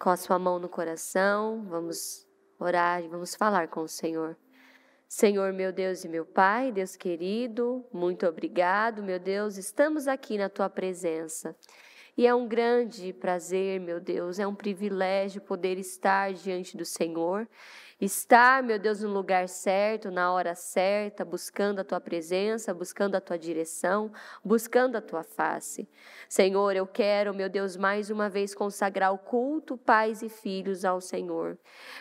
com a sua mão no coração, vamos orar e vamos falar com o Senhor. Senhor, meu Deus e meu Pai, Deus querido, muito obrigado, meu Deus, estamos aqui na tua presença. E é um grande prazer, meu Deus, é um privilégio poder estar diante do Senhor Estar, meu Deus, no lugar certo, na hora certa, buscando a tua presença, buscando a tua direção, buscando a tua face. Senhor, eu quero, meu Deus, mais uma vez consagrar o culto, pais e filhos ao Senhor.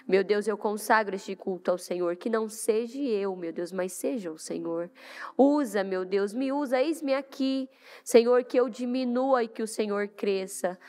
Meu Deus, eu consagro este culto ao Senhor, que não seja eu, meu Deus, mas seja o Senhor. Usa, meu Deus, me usa, eis-me aqui. Senhor, que eu diminua e que o Senhor cresça.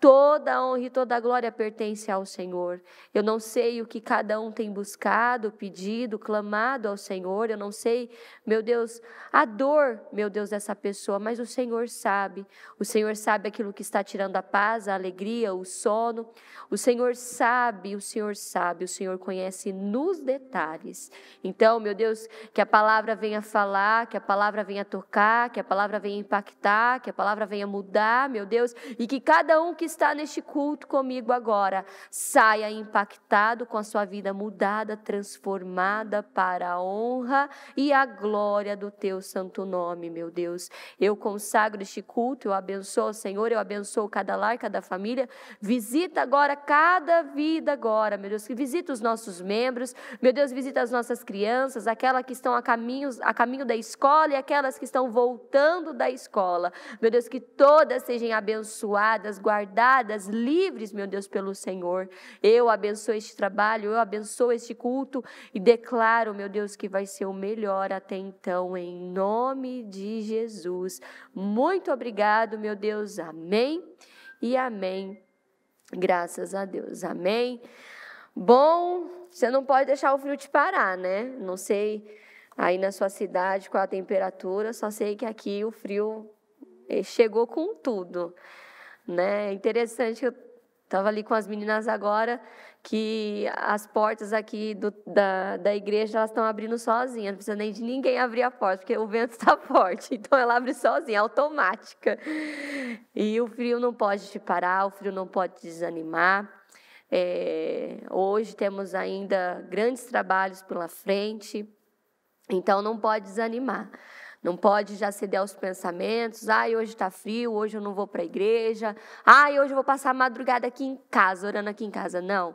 Toda a honra e toda a glória pertence ao Senhor. Eu não sei o que cada um tem buscado, pedido, clamado ao Senhor. Eu não sei, meu Deus, a dor, meu Deus, dessa pessoa, mas o Senhor sabe. O Senhor sabe aquilo que está tirando a paz, a alegria, o sono. O Senhor sabe, o Senhor sabe, o Senhor conhece nos detalhes. Então, meu Deus, que a palavra venha falar, que a palavra venha tocar, que a palavra venha impactar, que a palavra venha mudar, meu Deus, e que cada um que está neste culto comigo agora saia impactado com a sua vida mudada, transformada para a honra e a glória do teu santo nome, meu Deus. Eu consagro este culto, eu abençoo, Senhor, eu abençoo cada lar, cada família. Visita agora cada vida agora, meu Deus, que visita os nossos membros, meu Deus, visita as nossas crianças, aquelas que estão a caminho, a caminho da escola e aquelas que estão voltando da escola. Meu Deus, que todas sejam abençoadas, guardadas guardadas, livres, meu Deus, pelo Senhor. Eu abençoo este trabalho, eu abençoo este culto e declaro, meu Deus, que vai ser o melhor até então, em nome de Jesus. Muito obrigado, meu Deus. Amém e amém. Graças a Deus. Amém. Bom, você não pode deixar o frio te parar, né? Não sei aí na sua cidade qual a temperatura, só sei que aqui o frio eh, chegou com tudo. Né? É interessante que eu estava ali com as meninas agora que as portas aqui do, da, da igreja elas estão abrindo sozinhas, não precisa nem de ninguém abrir a porta, porque o vento está forte, então ela abre sozinha, automática. E o frio não pode te parar, o frio não pode te desanimar. É, hoje temos ainda grandes trabalhos pela frente, então não pode desanimar. Não pode já ceder aos pensamentos. Ai, hoje está frio, hoje eu não vou para a igreja. Ai, hoje eu vou passar a madrugada aqui em casa, orando aqui em casa. Não.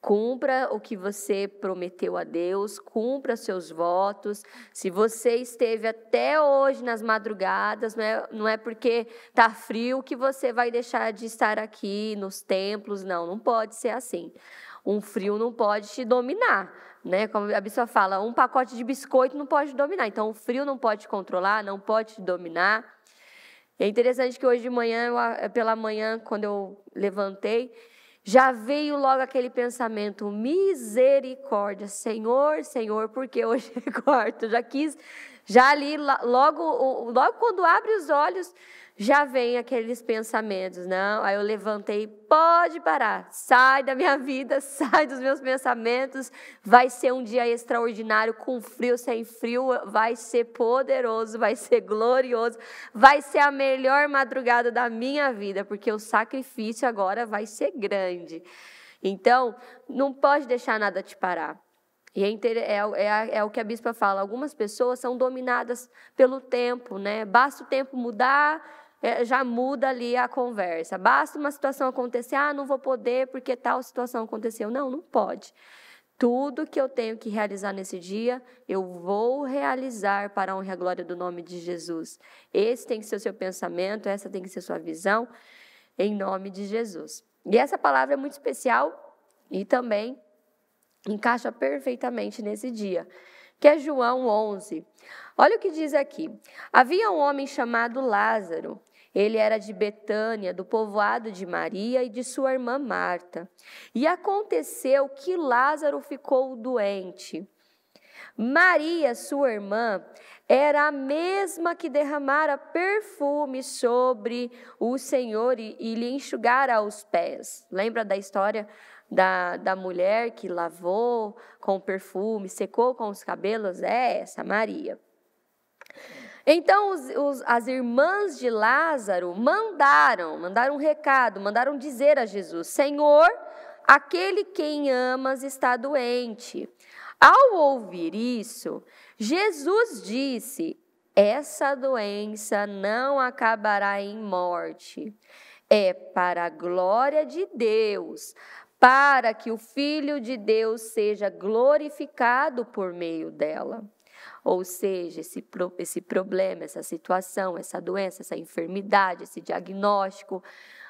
Cumpra o que você prometeu a Deus, cumpra seus votos. Se você esteve até hoje nas madrugadas, não é, não é porque está frio que você vai deixar de estar aqui nos templos, não, não pode ser assim. Um frio não pode te dominar. Né? Como a pessoa fala, um pacote de biscoito não pode dominar. Então, o frio não pode controlar, não pode dominar. É interessante que hoje de manhã, eu, é pela manhã, quando eu levantei, já veio logo aquele pensamento: misericórdia, Senhor, Senhor, porque hoje é Já quis, já ali, logo, logo quando abre os olhos, já vem aqueles pensamentos, não? Aí eu levantei, pode parar, sai da minha vida, sai dos meus pensamentos. Vai ser um dia extraordinário, com frio, sem frio, vai ser poderoso, vai ser glorioso, vai ser a melhor madrugada da minha vida, porque o sacrifício agora vai ser grande. Então, não pode deixar nada te parar. E é, é, é, é, o que a bispa fala, algumas pessoas são dominadas pelo tempo, né? Basta o tempo mudar é, já muda ali a conversa. Basta uma situação acontecer, ah, não vou poder porque tal situação aconteceu. Não, não pode. Tudo que eu tenho que realizar nesse dia, eu vou realizar para a honra e a glória do nome de Jesus. Esse tem que ser o seu pensamento, essa tem que ser a sua visão, em nome de Jesus. E essa palavra é muito especial e também encaixa perfeitamente nesse dia, que é João 11. Olha o que diz aqui: Havia um homem chamado Lázaro, ele era de Betânia, do povoado de Maria e de sua irmã Marta. E aconteceu que Lázaro ficou doente. Maria, sua irmã, era a mesma que derramara perfume sobre o Senhor e, e lhe enxugara os pés. Lembra da história da, da mulher que lavou com perfume, secou com os cabelos? É essa, Maria. Então os, os, as irmãs de Lázaro mandaram, mandaram um recado, mandaram dizer a Jesus: Senhor, aquele quem amas está doente. Ao ouvir isso, Jesus disse: Essa doença não acabará em morte. É para a glória de Deus, para que o Filho de Deus seja glorificado por meio dela. Ou seja, esse, pro, esse problema, essa situação, essa doença, essa enfermidade, esse diagnóstico,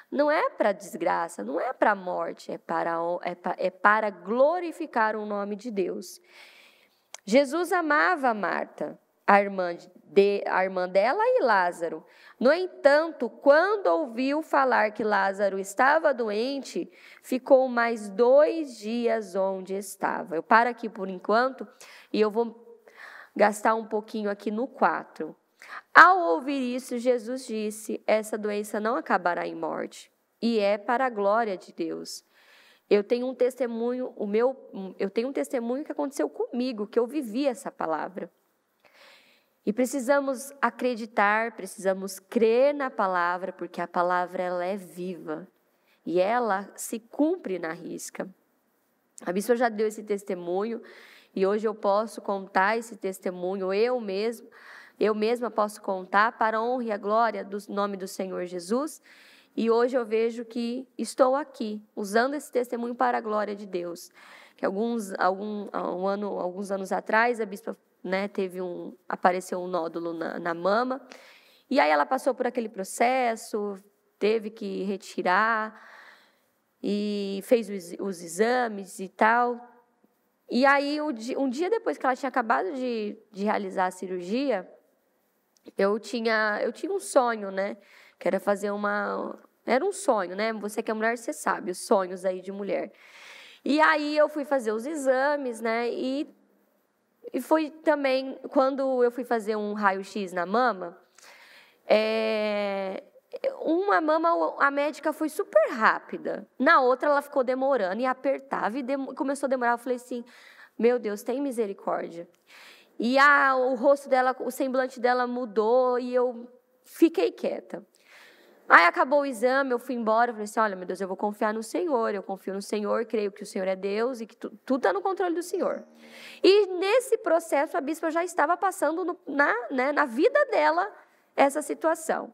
não é para desgraça, não é para morte, é para, é, é para glorificar o nome de Deus. Jesus amava Marta, a irmã, de, a irmã dela e Lázaro. No entanto, quando ouviu falar que Lázaro estava doente, ficou mais dois dias onde estava. Eu paro aqui por enquanto e eu vou gastar um pouquinho aqui no 4. Ao ouvir isso, Jesus disse: Essa doença não acabará em morte, e é para a glória de Deus. Eu tenho um testemunho, o meu, eu tenho um testemunho que aconteceu comigo, que eu vivi essa palavra. E precisamos acreditar, precisamos crer na palavra, porque a palavra ela é viva e ela se cumpre na risca. A bispa já deu esse testemunho e hoje eu posso contar esse testemunho, eu mesmo, eu mesma posso contar para a honra e a glória do nome do Senhor Jesus. E hoje eu vejo que estou aqui, usando esse testemunho para a glória de Deus. Que alguns, algum, um ano, alguns anos atrás, a bispa né, teve um, apareceu um nódulo na, na mama. E aí ela passou por aquele processo, teve que retirar e fez os, os exames e tal. E aí, um dia depois que ela tinha acabado de, de realizar a cirurgia, eu tinha, eu tinha um sonho, né? Que era fazer uma. Era um sonho, né? Você que é mulher, você sabe, os sonhos aí de mulher. E aí eu fui fazer os exames, né? E, e foi também, quando eu fui fazer um raio-x na mama, é, uma mama, a médica foi super rápida. Na outra, ela ficou demorando e apertava e dem começou a demorar. Eu falei assim: Meu Deus, tem misericórdia. E a, o rosto dela, o semblante dela mudou e eu fiquei quieta. Aí acabou o exame, eu fui embora, falei assim, olha, meu Deus, eu vou confiar no Senhor, eu confio no Senhor, creio que o Senhor é Deus e que tu, tudo está no controle do Senhor. E nesse processo, a bispa já estava passando no, na, né, na vida dela essa situação.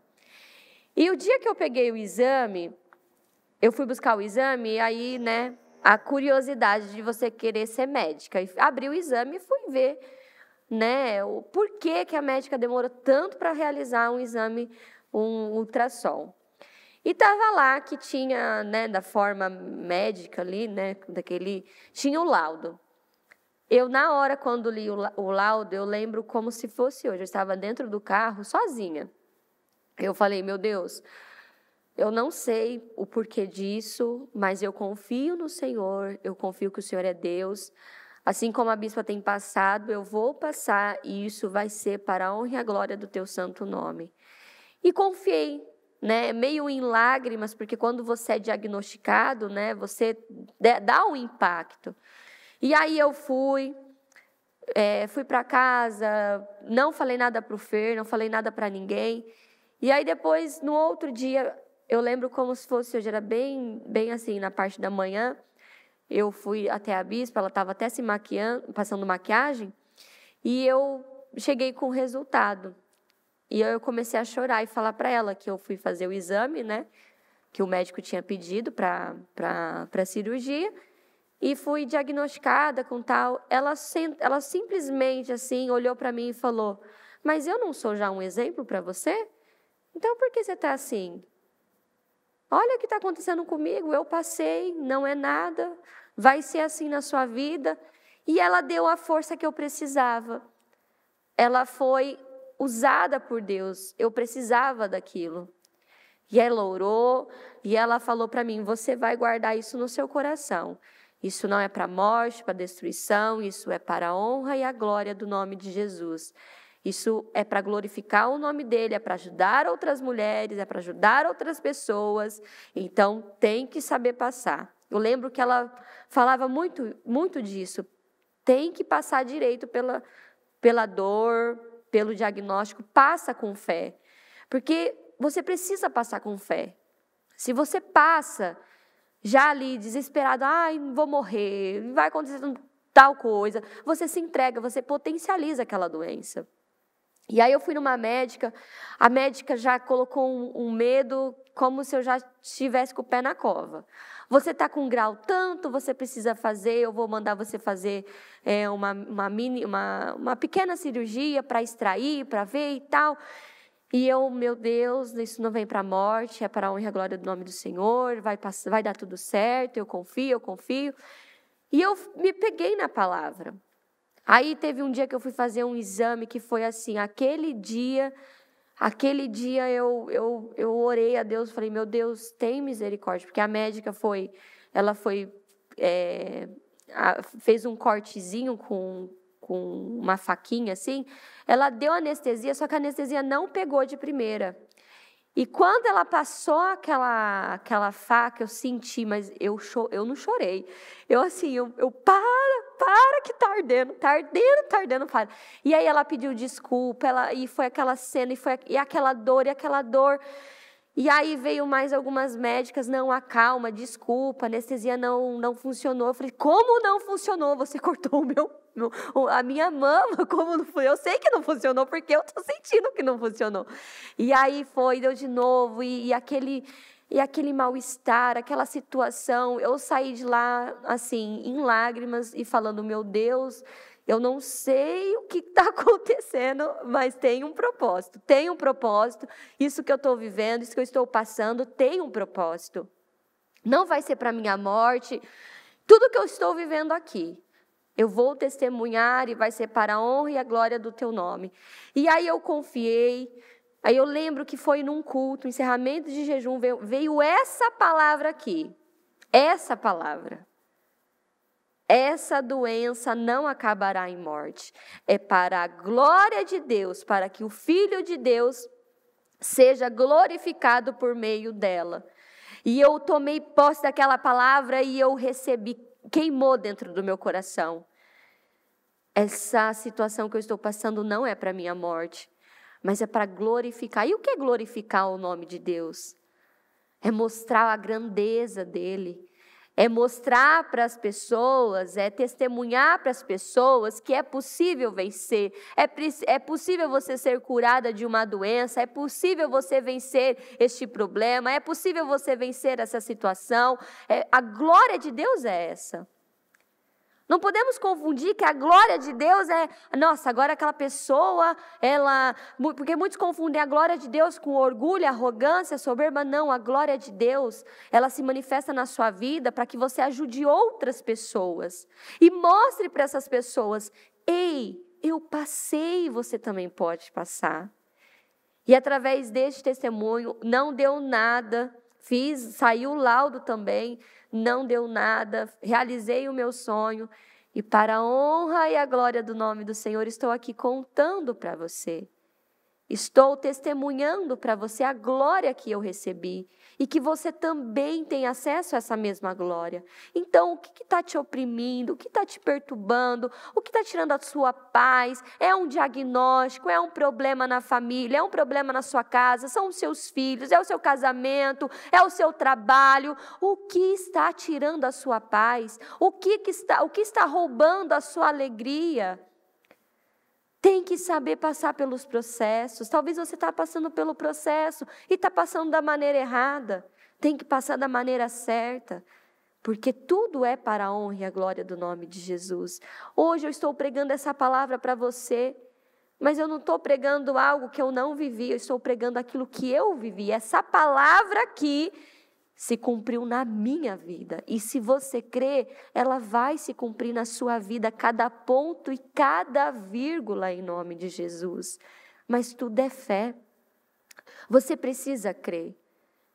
E o dia que eu peguei o exame, eu fui buscar o exame, e aí, né, a curiosidade de você querer ser médica. abri o exame e fui ver, né, o porquê que a médica demorou tanto para realizar um exame, um ultrassom. E tava lá que tinha, né, da forma médica ali, né, daquele, tinha o laudo. Eu, na hora, quando li o laudo, eu lembro como se fosse hoje. Eu estava dentro do carro, sozinha. Eu falei, meu Deus, eu não sei o porquê disso, mas eu confio no Senhor, eu confio que o Senhor é Deus. Assim como a bispa tem passado, eu vou passar e isso vai ser para a honra e a glória do teu santo nome. E confiei, né, meio em lágrimas, porque quando você é diagnosticado, né, você dá um impacto. E aí eu fui, é, fui para casa, não falei nada para o Fer, não falei nada para ninguém. E aí depois, no outro dia, eu lembro como se fosse hoje, era bem, bem assim, na parte da manhã. Eu fui até a bispa, ela estava até se maquiando, passando maquiagem, e eu cheguei com o resultado. E eu comecei a chorar e falar para ela que eu fui fazer o exame, né? Que o médico tinha pedido para a cirurgia. E fui diagnosticada com tal. Ela, ela simplesmente, assim, olhou para mim e falou: Mas eu não sou já um exemplo para você? Então por que você está assim? Olha o que está acontecendo comigo, eu passei, não é nada, vai ser assim na sua vida. E ela deu a força que eu precisava. Ela foi usada por Deus, eu precisava daquilo. E ela orou, e ela falou para mim: Você vai guardar isso no seu coração. Isso não é para morte, para destruição, isso é para a honra e a glória do nome de Jesus. Isso é para glorificar o nome dele, é para ajudar outras mulheres, é para ajudar outras pessoas. Então tem que saber passar. Eu lembro que ela falava muito, muito disso. Tem que passar direito pela, pela dor, pelo diagnóstico. Passa com fé, porque você precisa passar com fé. Se você passa já ali desesperado, ai, vou morrer, vai acontecer tal coisa, você se entrega, você potencializa aquela doença. E aí eu fui numa médica, a médica já colocou um, um medo como se eu já estivesse com o pé na cova. Você está com um grau tanto, você precisa fazer, eu vou mandar você fazer é, uma, uma, mini, uma, uma pequena cirurgia para extrair, para ver e tal. E eu, meu Deus, isso não vem para a morte, é para a honra e a glória do nome do Senhor, vai, vai dar tudo certo, eu confio, eu confio. E eu me peguei na palavra. Aí teve um dia que eu fui fazer um exame que foi assim, aquele dia, aquele dia eu, eu, eu orei a Deus, falei, meu Deus, tem misericórdia, porque a médica foi, ela foi, é, a, fez um cortezinho com, com uma faquinha assim, ela deu anestesia, só que a anestesia não pegou de primeira. E quando ela passou aquela, aquela faca, eu senti, mas eu, cho eu não chorei. Eu assim, eu, eu para, para que tá ardendo, tá ardendo, tá ardendo, para. E aí ela pediu desculpa, ela, e foi aquela cena, e foi e aquela dor, e aquela dor. E aí veio mais algumas médicas, não, acalma, desculpa, anestesia não, não funcionou. Eu falei, como não funcionou? Você cortou o meu, meu a minha mama, como não foi? Eu sei que não funcionou, porque eu tô sentindo que não funcionou. E aí foi, deu de novo, e, e aquele, e aquele mal-estar, aquela situação, eu saí de lá, assim, em lágrimas e falando: meu Deus, eu não sei o que está acontecendo, mas tem um propósito. Tem um propósito. Isso que eu estou vivendo, isso que eu estou passando, tem um propósito. Não vai ser para minha morte. Tudo que eu estou vivendo aqui, eu vou testemunhar e vai ser para a honra e a glória do teu nome. E aí eu confiei, Aí eu lembro que foi num culto, encerramento de jejum, veio, veio essa palavra aqui. Essa palavra. Essa doença não acabará em morte. É para a glória de Deus, para que o Filho de Deus seja glorificado por meio dela. E eu tomei posse daquela palavra e eu recebi, queimou dentro do meu coração. Essa situação que eu estou passando não é para minha morte, mas é para glorificar. E o que é glorificar o nome de Deus? É mostrar a grandeza dele, é mostrar para as pessoas, é testemunhar para as pessoas que é possível vencer, é, é possível você ser curada de uma doença, é possível você vencer este problema, é possível você vencer essa situação. É, a glória de Deus é essa. Não podemos confundir que a glória de Deus é, nossa, agora aquela pessoa, ela. Porque muitos confundem a glória de Deus com orgulho, arrogância, soberba. Não, a glória de Deus, ela se manifesta na sua vida para que você ajude outras pessoas. E mostre para essas pessoas: ei, eu passei, você também pode passar. E através deste testemunho, não deu nada fiz, saiu o laudo também, não deu nada, realizei o meu sonho. E para a honra e a glória do nome do Senhor, estou aqui contando para você. Estou testemunhando para você a glória que eu recebi e que você também tem acesso a essa mesma glória. Então, o que está te oprimindo? O que está te perturbando? O que está tirando a sua paz? É um diagnóstico? É um problema na família? É um problema na sua casa? São os seus filhos? É o seu casamento? É o seu trabalho? O que está tirando a sua paz? O que, que está, o que está roubando a sua alegria? Tem que saber passar pelos processos. Talvez você está passando pelo processo e está passando da maneira errada. Tem que passar da maneira certa porque tudo é para a honra e a glória do nome de Jesus. Hoje eu estou pregando essa palavra para você, mas eu não estou pregando algo que eu não vivi, eu estou pregando aquilo que eu vivi. Essa palavra aqui se cumpriu na minha vida. E se você crê, ela vai se cumprir na sua vida, cada ponto e cada vírgula em nome de Jesus. Mas tudo é fé. Você precisa crer.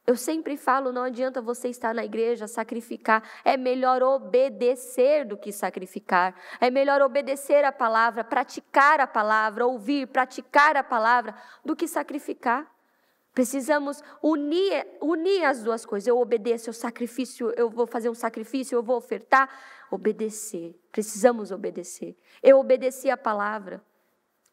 Eu sempre falo, não adianta você estar na igreja, sacrificar. É melhor obedecer do que sacrificar. É melhor obedecer a palavra, praticar a palavra, ouvir, praticar a palavra, do que sacrificar. Precisamos unir, unir as duas coisas. Eu obedeço, eu sacrifício, eu vou fazer um sacrifício, eu vou ofertar. Obedecer. Precisamos obedecer. Eu obedeci a palavra.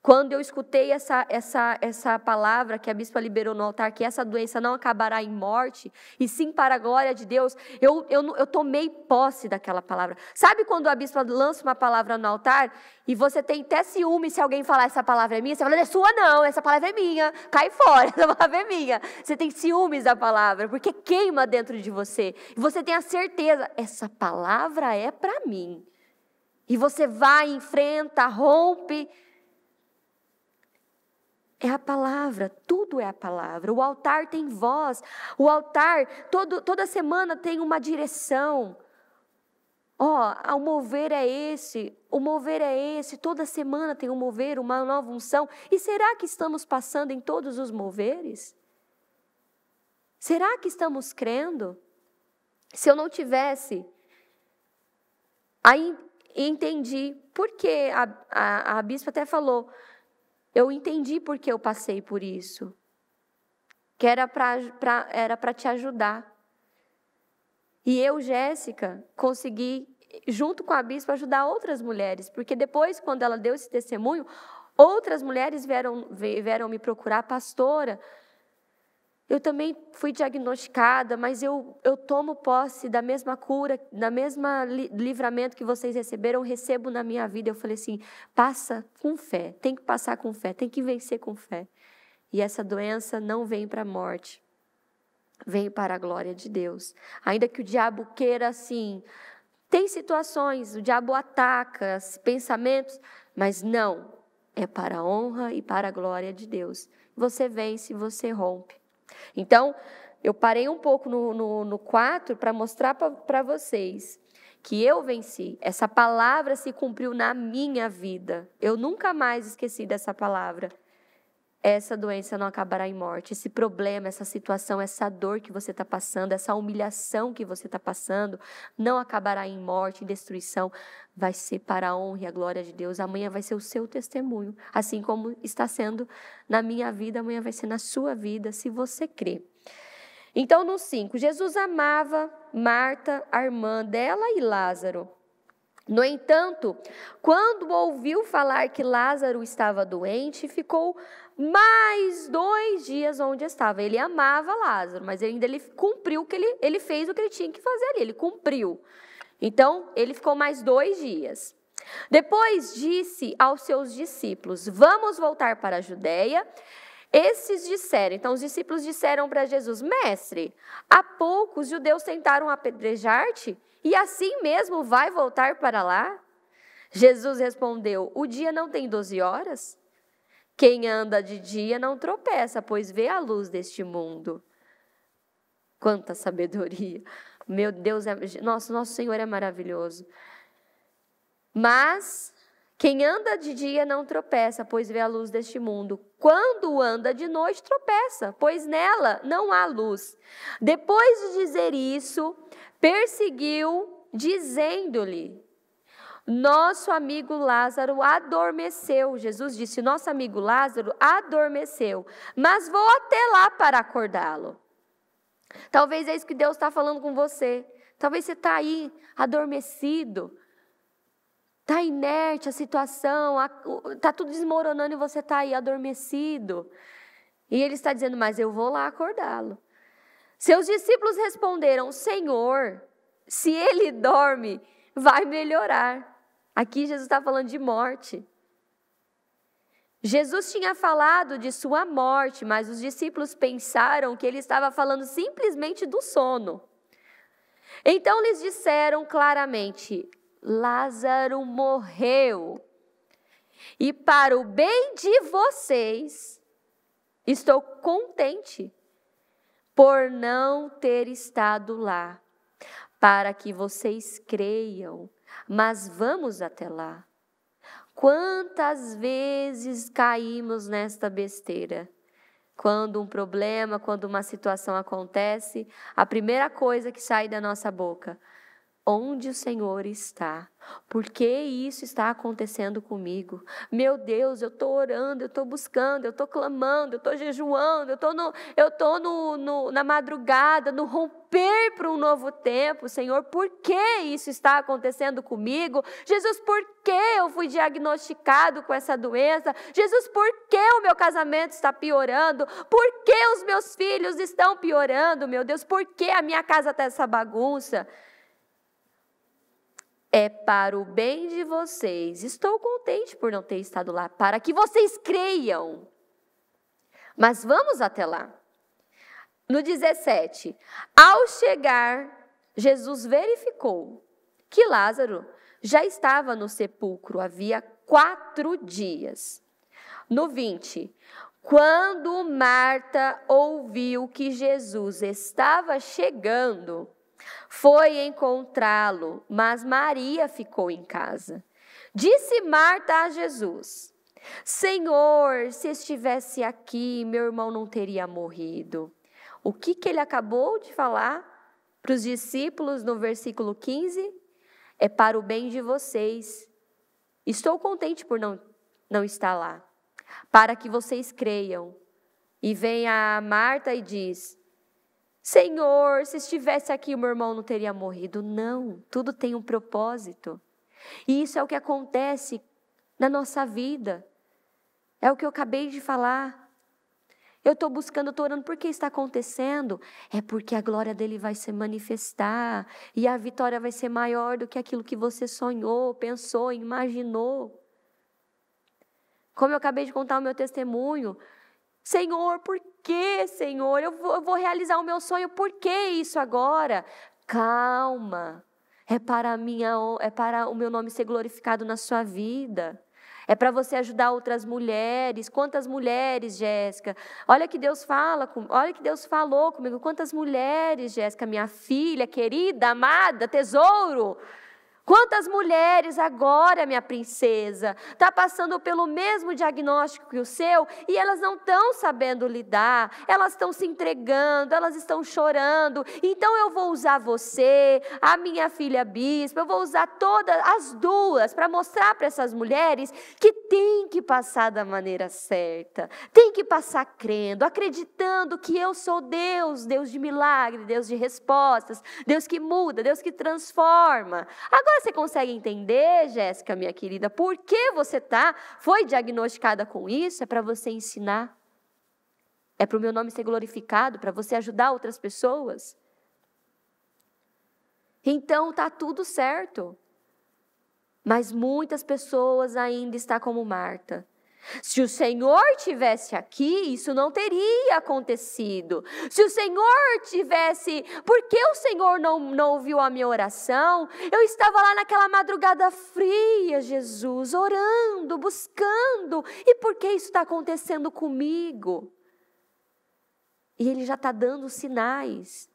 Quando eu escutei essa, essa, essa palavra que a bispa liberou no altar, que essa doença não acabará em morte, e sim para a glória de Deus, eu, eu, eu tomei posse daquela palavra. Sabe quando a bispa lança uma palavra no altar e você tem até ciúme se alguém falar essa palavra é minha? Você fala, é sua não, essa palavra é minha, cai fora, essa palavra é minha. Você tem ciúmes da palavra, porque queima dentro de você. E você tem a certeza, essa palavra é para mim. E você vai, enfrenta, rompe é a palavra, tudo é a palavra. O altar tem voz, o altar, todo, toda semana tem uma direção. Ó, oh, o mover é esse, o mover é esse, toda semana tem um mover, uma nova unção. E será que estamos passando em todos os moveres? Será que estamos crendo? Se eu não tivesse, aí entendi, porque a, a, a bispa até falou, eu entendi porque eu passei por isso. Que era para te ajudar. E eu, Jéssica, consegui, junto com a bispa, ajudar outras mulheres. Porque depois, quando ela deu esse testemunho, outras mulheres vieram, vieram me procurar, pastora. Eu também fui diagnosticada, mas eu, eu tomo posse da mesma cura, da mesma li, livramento que vocês receberam, recebo na minha vida. Eu falei assim: passa com fé, tem que passar com fé, tem que vencer com fé. E essa doença não vem para a morte, vem para a glória de Deus. Ainda que o diabo queira assim, tem situações, o diabo ataca pensamentos, mas não, é para a honra e para a glória de Deus. Você vence, você rompe. Então, eu parei um pouco no, quatro 4 para mostrar para vocês que eu venci. Essa palavra se cumpriu na minha vida. Eu nunca mais esqueci dessa palavra essa doença não acabará em morte, esse problema, essa situação, essa dor que você está passando, essa humilhação que você está passando, não acabará em morte, em destruição, vai ser para a honra e a glória de Deus. Amanhã vai ser o seu testemunho, assim como está sendo na minha vida, amanhã vai ser na sua vida, se você crê. Então, no 5, Jesus amava Marta, a irmã dela e Lázaro. No entanto, quando ouviu falar que Lázaro estava doente, ficou mais dois dias onde estava. Ele amava Lázaro, mas ainda ele cumpriu o que ele, ele fez o que ele tinha que fazer ali, ele cumpriu. Então, ele ficou mais dois dias. Depois disse aos seus discípulos: Vamos voltar para a Judéia. Esses disseram, então os discípulos disseram para Jesus: Mestre, há pouco os judeus tentaram apedrejar-te e assim mesmo vai voltar para lá? Jesus respondeu: O dia não tem doze horas? Quem anda de dia não tropeça, pois vê a luz deste mundo. Quanta sabedoria! Meu Deus, é, nosso, nosso Senhor é maravilhoso. Mas quem anda de dia não tropeça, pois vê a luz deste mundo. Quando anda de noite, tropeça, pois nela não há luz. Depois de dizer isso, perseguiu, dizendo-lhe: Nosso amigo Lázaro adormeceu. Jesus disse: Nosso amigo Lázaro adormeceu, mas vou até lá para acordá-lo. Talvez é isso que Deus está falando com você. Talvez você está aí adormecido, Está inerte a situação, está tudo desmoronando e você está aí adormecido. E ele está dizendo, mas eu vou lá acordá-lo. Seus discípulos responderam, Senhor, se ele dorme, vai melhorar. Aqui Jesus está falando de morte. Jesus tinha falado de sua morte, mas os discípulos pensaram que ele estava falando simplesmente do sono. Então lhes disseram claramente: Lázaro morreu. E para o bem de vocês, estou contente por não ter estado lá, para que vocês creiam, mas vamos até lá. Quantas vezes caímos nesta besteira? Quando um problema, quando uma situação acontece, a primeira coisa que sai da nossa boca, onde o Senhor está. Por que isso está acontecendo comigo? Meu Deus, eu estou orando, eu estou buscando, eu estou clamando, eu estou jejuando, eu estou no, eu no, no, na madrugada, no romper para um novo tempo, Senhor. Por que isso está acontecendo comigo? Jesus, por que eu fui diagnosticado com essa doença? Jesus, por que o meu casamento está piorando? Por que os meus filhos estão piorando, meu Deus? Por que a minha casa está essa bagunça? é para o bem de vocês. Estou contente por não ter estado lá, para que vocês creiam. Mas vamos até lá. No 17, ao chegar, Jesus verificou que Lázaro já estava no sepulcro havia quatro dias. No 20, quando Marta ouviu que Jesus estava chegando, foi encontrá-lo, mas Maria ficou em casa. Disse Marta a Jesus: Senhor, se estivesse aqui, meu irmão não teria morrido. O que, que ele acabou de falar para os discípulos no versículo 15? É para o bem de vocês. Estou contente por não, não estar lá, para que vocês creiam. E vem a Marta e diz: Senhor, se estivesse aqui, o meu irmão não teria morrido. Não, tudo tem um propósito. E isso é o que acontece na nossa vida. É o que eu acabei de falar. Eu estou buscando, estou orando, por que está acontecendo? É porque a glória dele vai se manifestar e a vitória vai ser maior do que aquilo que você sonhou, pensou, imaginou. Como eu acabei de contar o meu testemunho, Senhor, por que, Senhor? Eu vou, eu vou realizar o meu sonho, por que isso agora? Calma, é para, minha, é para o meu nome ser glorificado na sua vida. É para você ajudar outras mulheres. Quantas mulheres, Jéssica? Olha que Deus fala, com, olha que Deus falou comigo. Quantas mulheres, Jéssica, minha filha querida, amada, tesouro. Quantas mulheres agora, minha princesa, está passando pelo mesmo diagnóstico que o seu e elas não estão sabendo lidar, elas estão se entregando, elas estão chorando. Então eu vou usar você, a minha filha bispa, eu vou usar todas as duas para mostrar para essas mulheres que tem que passar da maneira certa, tem que passar crendo, acreditando que eu sou Deus, Deus de milagre, Deus de respostas, Deus que muda, Deus que transforma. Agora você consegue entender, Jéssica, minha querida, por que você tá, foi diagnosticada com isso? É para você ensinar. É para o meu nome ser glorificado, para você ajudar outras pessoas. Então tá tudo certo. Mas muitas pessoas ainda está como Marta. Se o Senhor tivesse aqui, isso não teria acontecido. Se o Senhor tivesse, por que o Senhor não, não ouviu a minha oração? Eu estava lá naquela madrugada fria, Jesus, orando, buscando, e por que isso está acontecendo comigo? E Ele já está dando sinais.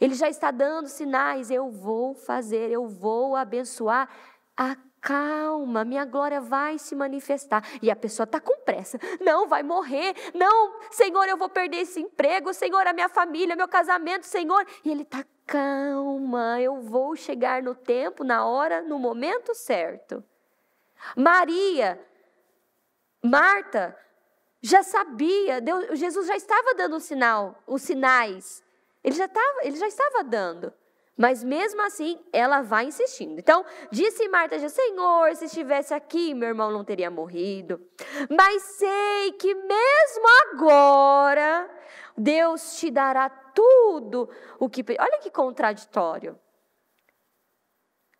Ele já está dando sinais. Eu vou fazer, eu vou abençoar a calma, minha glória vai se manifestar. E a pessoa está com pressa, não, vai morrer, não, Senhor, eu vou perder esse emprego, Senhor, a minha família, meu casamento, Senhor. E ele está, calma, eu vou chegar no tempo, na hora, no momento certo. Maria, Marta, já sabia, Deus, Jesus já estava dando o sinal, os sinais. Ele já, estava, ele já estava dando. Mas mesmo assim, ela vai insistindo. Então, disse Marta Senhor, se estivesse aqui, meu irmão não teria morrido. Mas sei que mesmo agora, Deus te dará tudo o que. Olha que contraditório.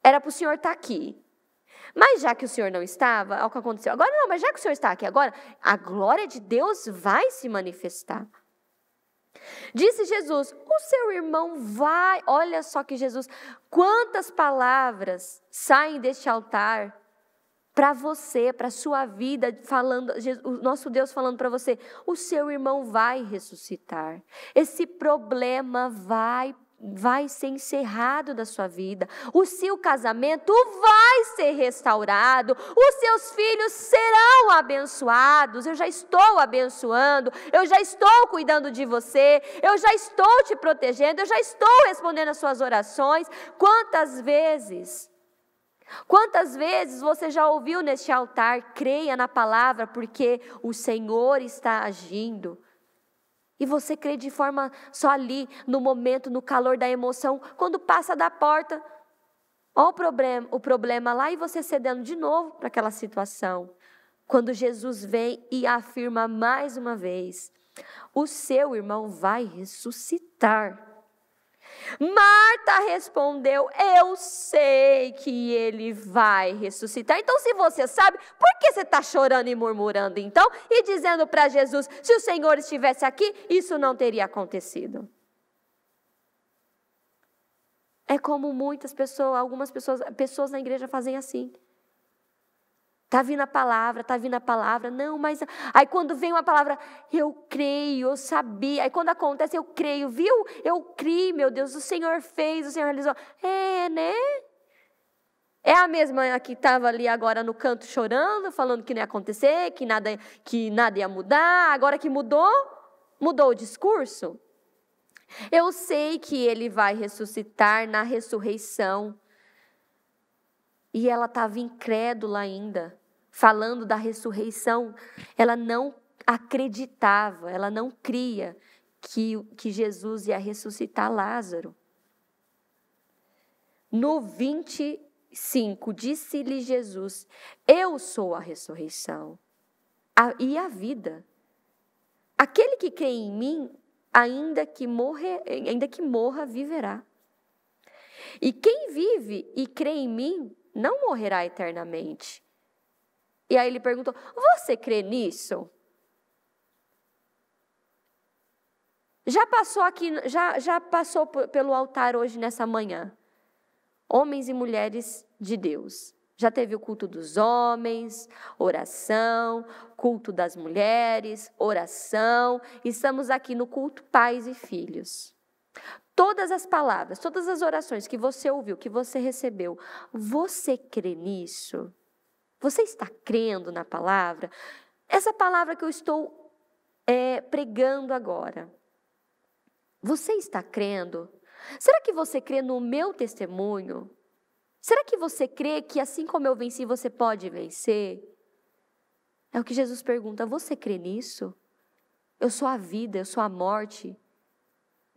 Era para o Senhor estar tá aqui. Mas já que o Senhor não estava, olha o que aconteceu. Agora não, mas já que o Senhor está aqui agora, a glória de Deus vai se manifestar. Disse Jesus: O seu irmão vai. Olha só que Jesus, quantas palavras saem deste altar para você, para sua vida, falando, o nosso Deus falando para você, o seu irmão vai ressuscitar. Esse problema vai vai ser encerrado da sua vida, o seu casamento vai ser restaurado, os seus filhos serão abençoados. Eu já estou abençoando, eu já estou cuidando de você, eu já estou te protegendo, eu já estou respondendo as suas orações. Quantas vezes Quantas vezes você já ouviu neste altar, creia na palavra, porque o Senhor está agindo? E você crê de forma só ali, no momento, no calor da emoção, quando passa da porta, olha o problema, o problema lá e você cedendo de novo para aquela situação. Quando Jesus vem e afirma mais uma vez: o seu irmão vai ressuscitar. Marta respondeu: Eu sei que ele vai ressuscitar. Então, se você sabe, por que você está chorando e murmurando então? E dizendo para Jesus: Se o Senhor estivesse aqui, isso não teria acontecido. É como muitas pessoas, algumas pessoas, pessoas na igreja fazem assim. Está vindo a palavra, está vindo a palavra. Não, mas. Aí quando vem uma palavra, eu creio, eu sabia. Aí quando acontece, eu creio, viu? Eu criei, meu Deus, o Senhor fez, o Senhor realizou. É, né? É a mesma que estava ali agora no canto chorando, falando que não ia acontecer, que nada, que nada ia mudar. Agora que mudou, mudou o discurso. Eu sei que ele vai ressuscitar na ressurreição. E ela estava incrédula ainda falando da ressurreição, ela não acreditava, ela não cria que, que Jesus ia ressuscitar Lázaro. No 25, disse-lhe Jesus: Eu sou a ressurreição a, e a vida. Aquele que crê em mim, ainda que, morre, ainda que morra, viverá. E quem vive e crê em mim não morrerá eternamente. E aí ele perguntou: Você crê nisso? Já passou aqui, já, já passou pelo altar hoje nessa manhã. Homens e mulheres de Deus. Já teve o culto dos homens, oração, culto das mulheres, oração. Estamos aqui no culto pais e filhos. Todas as palavras, todas as orações que você ouviu, que você recebeu, você crê nisso? Você está crendo na palavra? Essa palavra que eu estou é, pregando agora, você está crendo? Será que você crê no meu testemunho? Será que você crê que assim como eu venci, você pode vencer? É o que Jesus pergunta: você crê nisso? Eu sou a vida, eu sou a morte.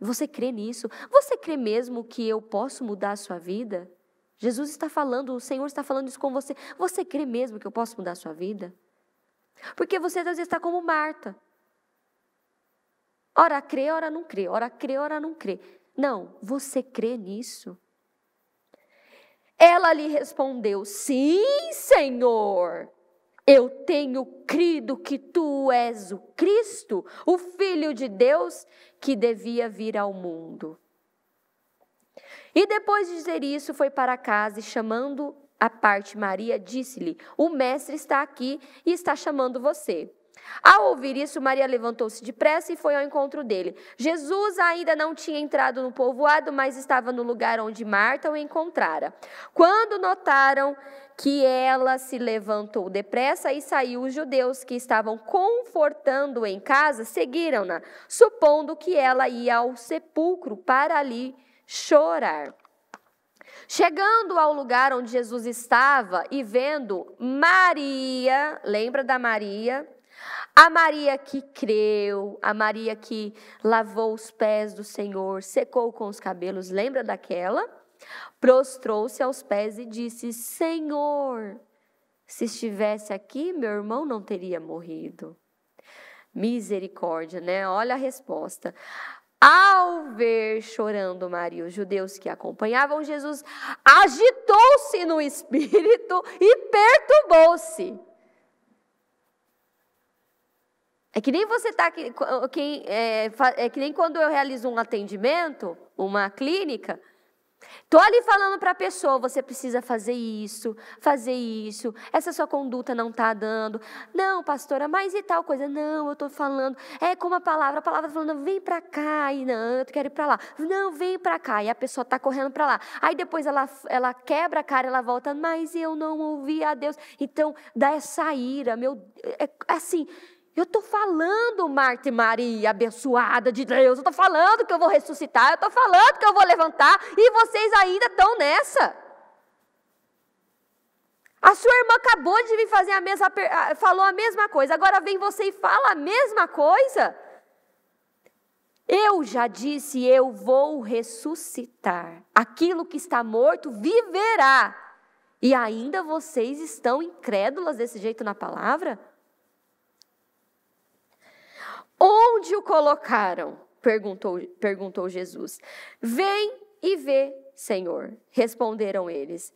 Você crê nisso? Você crê mesmo que eu posso mudar a sua vida? Jesus está falando, o Senhor está falando isso com você. Você crê mesmo que eu posso mudar a sua vida? Porque você às vezes está como Marta. Ora crê, ora não crê, ora crê, ora não crê. Não, você crê nisso? Ela lhe respondeu: Sim, Senhor. Eu tenho crido que tu és o Cristo, o Filho de Deus que devia vir ao mundo. E depois de dizer isso, foi para casa e chamando a parte Maria, disse-lhe: O mestre está aqui e está chamando você. Ao ouvir isso, Maria levantou-se depressa e foi ao encontro dele. Jesus ainda não tinha entrado no povoado, mas estava no lugar onde Marta o encontrara. Quando notaram que ela se levantou depressa e saiu, os judeus que estavam confortando em casa seguiram-na, supondo que ela ia ao sepulcro para ali chorar. Chegando ao lugar onde Jesus estava e vendo Maria, lembra da Maria? A Maria que creu, a Maria que lavou os pés do Senhor, secou com os cabelos, lembra daquela? Prostrou-se aos pés e disse: Senhor, se estivesse aqui, meu irmão não teria morrido. Misericórdia, né? Olha a resposta. Ao ver chorando Maria, os judeus que acompanhavam Jesus, agitou-se no espírito e perturbou-se. É que nem você está aqui, é, é que nem quando eu realizo um atendimento, uma clínica, Estou ali falando para a pessoa, você precisa fazer isso, fazer isso, essa sua conduta não está dando. Não, pastora, mas e tal coisa? Não, eu estou falando, é como a palavra, a palavra falando, vem para cá, e não, eu quero ir para lá. Não, vem para cá, e a pessoa está correndo para lá. Aí depois ela, ela quebra a cara, ela volta, mas eu não ouvi a Deus. Então, dá essa ira, meu, é, é assim, eu estou falando, Marta e Maria, abençoada de Deus. Eu estou falando que eu vou ressuscitar. Eu estou falando que eu vou levantar. E vocês ainda estão nessa. A sua irmã acabou de vir fazer a mesma, falou a mesma coisa. Agora vem você e fala a mesma coisa. Eu já disse, eu vou ressuscitar. Aquilo que está morto viverá. E ainda vocês estão incrédulas desse jeito na palavra? Onde o colocaram? perguntou, perguntou Jesus. Vem e vê, Senhor, responderam eles.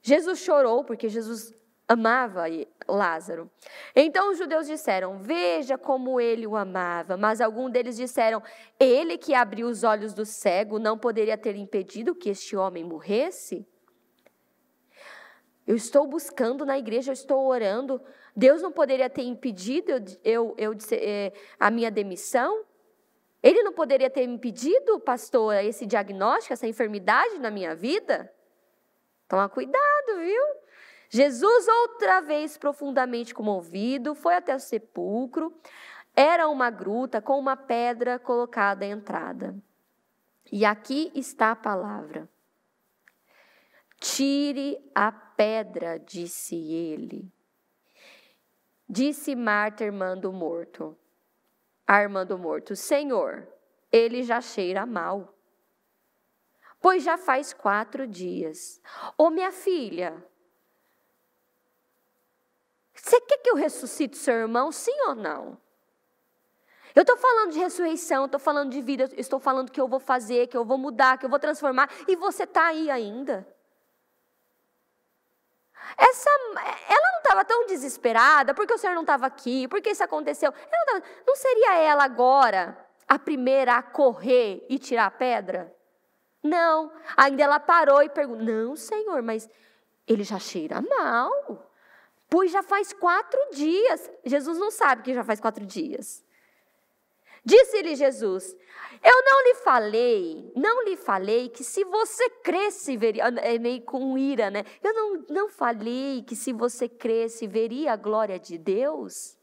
Jesus chorou porque Jesus amava Lázaro. Então os judeus disseram: Veja como ele o amava. Mas algum deles disseram: Ele que abriu os olhos do cego não poderia ter impedido que este homem morresse? Eu estou buscando na igreja, eu estou orando, Deus não poderia ter impedido eu, eu, eu eh, a minha demissão? Ele não poderia ter impedido, pastor, esse diagnóstico, essa enfermidade na minha vida? Toma cuidado, viu? Jesus, outra vez profundamente comovido, foi até o sepulcro. Era uma gruta com uma pedra colocada à entrada. E aqui está a palavra. Tire a pedra, disse ele. Disse Marta, irmã do morto, a irmã do morto: Senhor, ele já cheira mal, pois já faz quatro dias. Ô minha filha, você quer que eu ressuscite seu irmão, sim ou não? Eu estou falando de ressurreição, estou falando de vida, estou falando que eu vou fazer, que eu vou mudar, que eu vou transformar, e você está aí ainda essa, ela não estava tão desesperada, porque o Senhor não estava aqui, porque isso aconteceu. Não, tava, não seria ela agora a primeira a correr e tirar a pedra? Não. Ainda ela parou e perguntou: Não, Senhor, mas ele já cheira mal. Pois já faz quatro dias. Jesus não sabe que já faz quatro dias. Disse-lhe Jesus: Eu não lhe falei, não lhe falei que se você cresce, veria. É, é meio com ira, né? Eu não, não falei que se você cresce, veria a glória de Deus?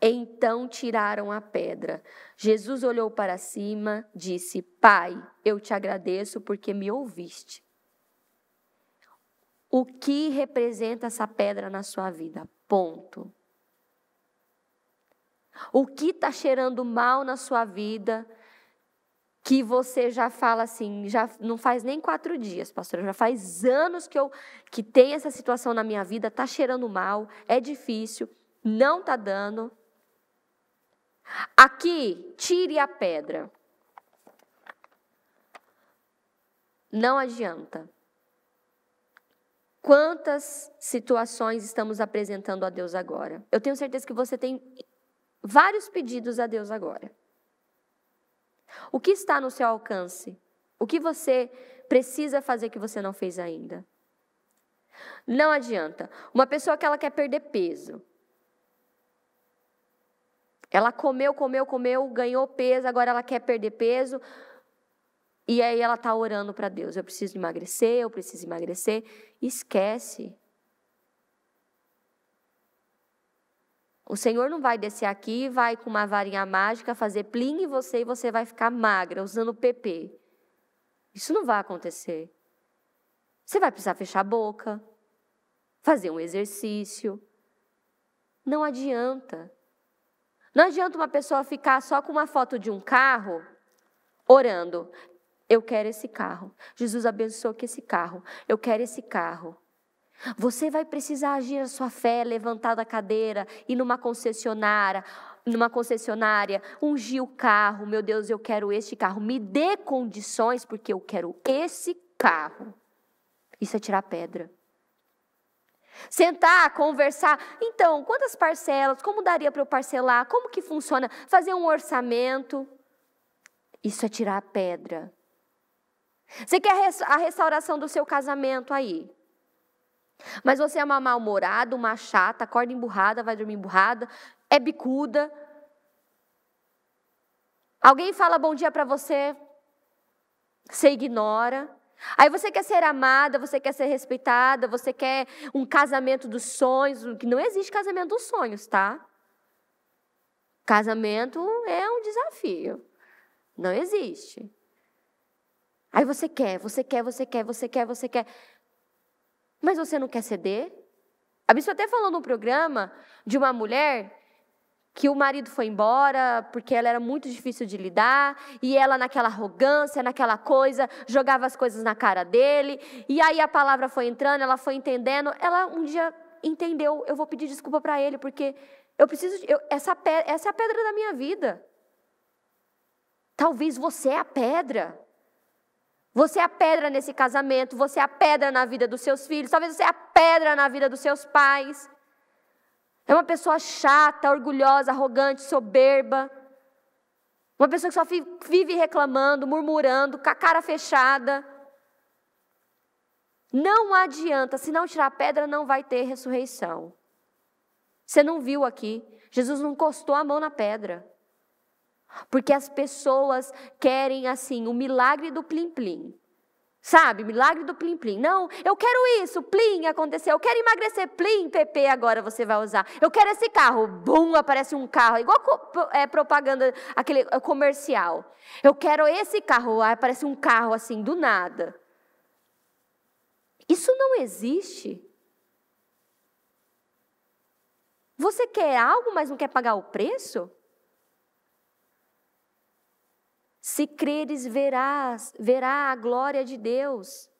Então tiraram a pedra. Jesus olhou para cima, disse: Pai, eu te agradeço porque me ouviste. O que representa essa pedra na sua vida? Ponto. O que está cheirando mal na sua vida que você já fala assim, já não faz nem quatro dias, pastor, já faz anos que eu que tem essa situação na minha vida, está cheirando mal, é difícil, não está dando. Aqui, tire a pedra. Não adianta. Quantas situações estamos apresentando a Deus agora? Eu tenho certeza que você tem vários pedidos a Deus agora. O que está no seu alcance? O que você precisa fazer que você não fez ainda? Não adianta. Uma pessoa que ela quer perder peso. Ela comeu, comeu, comeu, ganhou peso, agora ela quer perder peso. E aí ela está orando para Deus: eu preciso emagrecer, eu preciso emagrecer. Esquece. O Senhor não vai descer aqui, vai com uma varinha mágica fazer pling em você e você vai ficar magra usando PP. Isso não vai acontecer. Você vai precisar fechar a boca, fazer um exercício. Não adianta. Não adianta uma pessoa ficar só com uma foto de um carro orando. Eu quero esse carro. Jesus abençoou que esse carro. Eu quero esse carro. Você vai precisar agir a sua fé, levantar da cadeira, ir numa concessionária, numa concessionária, ungir o carro, meu Deus, eu quero este carro, me dê condições porque eu quero esse carro. Isso é tirar pedra. Sentar, conversar. Então, quantas parcelas? Como daria para eu parcelar? Como que funciona? Fazer um orçamento. Isso é tirar pedra. Você quer a restauração do seu casamento aí? Mas você é uma mal-humorada, uma chata, acorda emburrada, vai dormir emburrada, é bicuda. Alguém fala bom dia para você, você ignora. Aí você quer ser amada, você quer ser respeitada, você quer um casamento dos sonhos, que não existe casamento dos sonhos, tá? Casamento é um desafio. Não existe. Aí você quer, você quer, você quer, você quer, você quer. Você quer. Mas você não quer ceder? A bispa até falou num programa de uma mulher que o marido foi embora porque ela era muito difícil de lidar e ela naquela arrogância, naquela coisa, jogava as coisas na cara dele. E aí a palavra foi entrando, ela foi entendendo, ela um dia entendeu, eu vou pedir desculpa para ele porque eu preciso eu, essa essa é a pedra da minha vida. Talvez você é a pedra. Você é a pedra nesse casamento, você é a pedra na vida dos seus filhos, talvez você é a pedra na vida dos seus pais. É uma pessoa chata, orgulhosa, arrogante, soberba. Uma pessoa que só vive reclamando, murmurando, com a cara fechada. Não adianta, se não tirar a pedra, não vai ter ressurreição. Você não viu aqui, Jesus não encostou a mão na pedra. Porque as pessoas querem assim, o milagre do plim-plim. Sabe, milagre do plim-plim. Não, eu quero isso, plim, aconteceu. Eu quero emagrecer, plim, PP, agora você vai usar. Eu quero esse carro, bum, aparece um carro. Igual é, propaganda, aquele é, comercial. Eu quero esse carro, aparece um carro assim, do nada. Isso não existe. Você quer algo, mas não quer pagar o preço? Se creres, verás, verá a glória de Deus.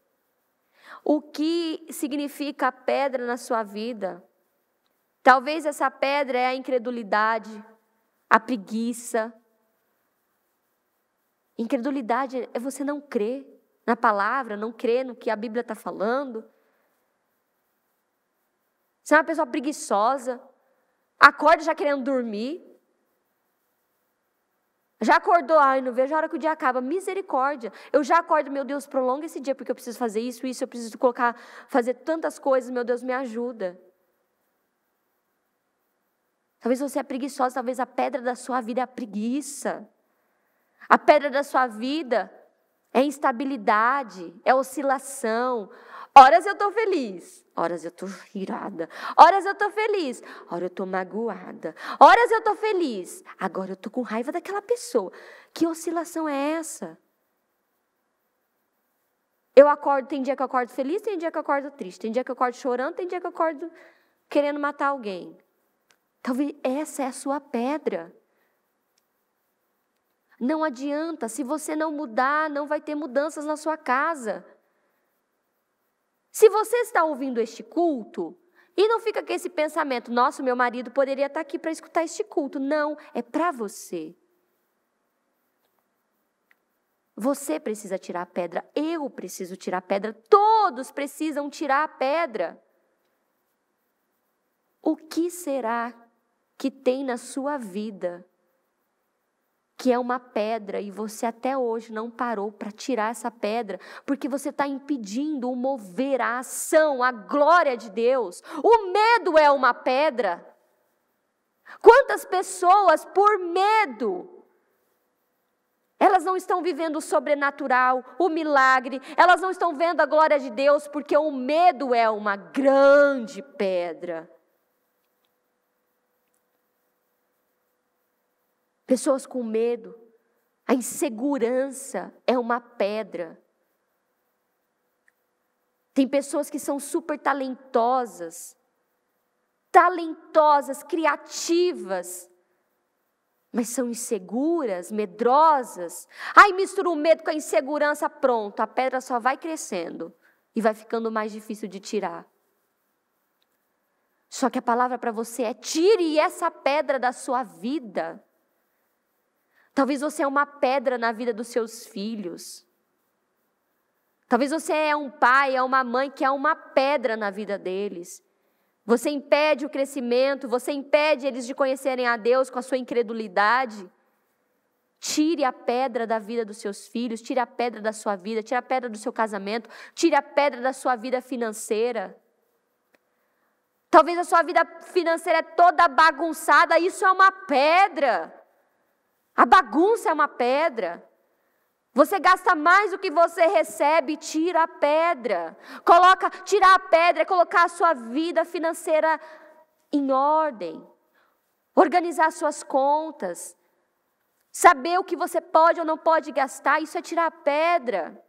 O que significa a pedra na sua vida? Talvez essa pedra é a incredulidade, a preguiça. Incredulidade é você não crer na palavra, não crer no que a Bíblia está falando. Você é uma pessoa preguiçosa, acorda já querendo dormir. Já acordou, ai, não vejo a hora que o dia acaba. Misericórdia. Eu já acordo, meu Deus, prolonga esse dia, porque eu preciso fazer isso, isso, eu preciso colocar, fazer tantas coisas, meu Deus, me ajuda. Talvez você é preguiçosa, talvez a pedra da sua vida é a preguiça. A pedra da sua vida é instabilidade, é oscilação, Horas eu tô feliz, horas eu tô irada, horas eu tô feliz, horas eu tô magoada, horas eu tô feliz. Agora eu tô com raiva daquela pessoa. Que oscilação é essa? Eu acordo, tem dia que eu acordo feliz, tem dia que eu acordo triste, tem dia que eu acordo chorando, tem dia que eu acordo querendo matar alguém. Talvez essa é a sua pedra. Não adianta, se você não mudar, não vai ter mudanças na sua casa. Se você está ouvindo este culto, e não fica com esse pensamento, nossa, meu marido poderia estar aqui para escutar este culto. Não, é para você. Você precisa tirar a pedra, eu preciso tirar a pedra, todos precisam tirar a pedra. O que será que tem na sua vida que é uma pedra e você até hoje não parou para tirar essa pedra, porque você está impedindo o mover, a ação, a glória de Deus. O medo é uma pedra. Quantas pessoas por medo elas não estão vivendo o sobrenatural, o milagre, elas não estão vendo a glória de Deus, porque o medo é uma grande pedra. pessoas com medo. A insegurança é uma pedra. Tem pessoas que são super talentosas, talentosas, criativas, mas são inseguras, medrosas. Aí mistura o medo com a insegurança, pronto, a pedra só vai crescendo e vai ficando mais difícil de tirar. Só que a palavra para você é: tire essa pedra da sua vida. Talvez você é uma pedra na vida dos seus filhos. Talvez você é um pai, é uma mãe que é uma pedra na vida deles. Você impede o crescimento, você impede eles de conhecerem a Deus com a sua incredulidade. Tire a pedra da vida dos seus filhos, tire a pedra da sua vida, tire a pedra do seu casamento, tire a pedra da sua vida financeira. Talvez a sua vida financeira é toda bagunçada, isso é uma pedra. A bagunça é uma pedra. Você gasta mais do que você recebe, tira a pedra. Coloca, tirar a pedra é colocar a sua vida financeira em ordem. Organizar suas contas. Saber o que você pode ou não pode gastar, isso é tirar a pedra.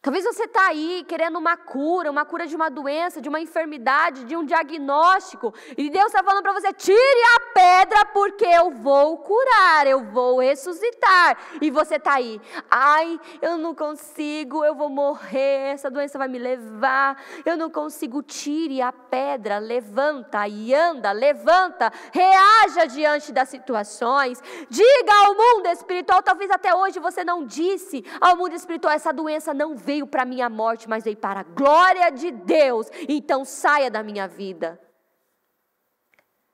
Talvez você está aí querendo uma cura, uma cura de uma doença, de uma enfermidade, de um diagnóstico, e Deus está falando para você: tire a pedra, porque eu vou curar, eu vou ressuscitar. E você está aí, ai, eu não consigo, eu vou morrer, essa doença vai me levar, eu não consigo. Tire a pedra, levanta e anda, levanta, reaja diante das situações, diga ao mundo espiritual, talvez até hoje você não disse ao mundo espiritual: essa doença não vai veio para a minha morte, mas veio para a glória de Deus, então saia da minha vida.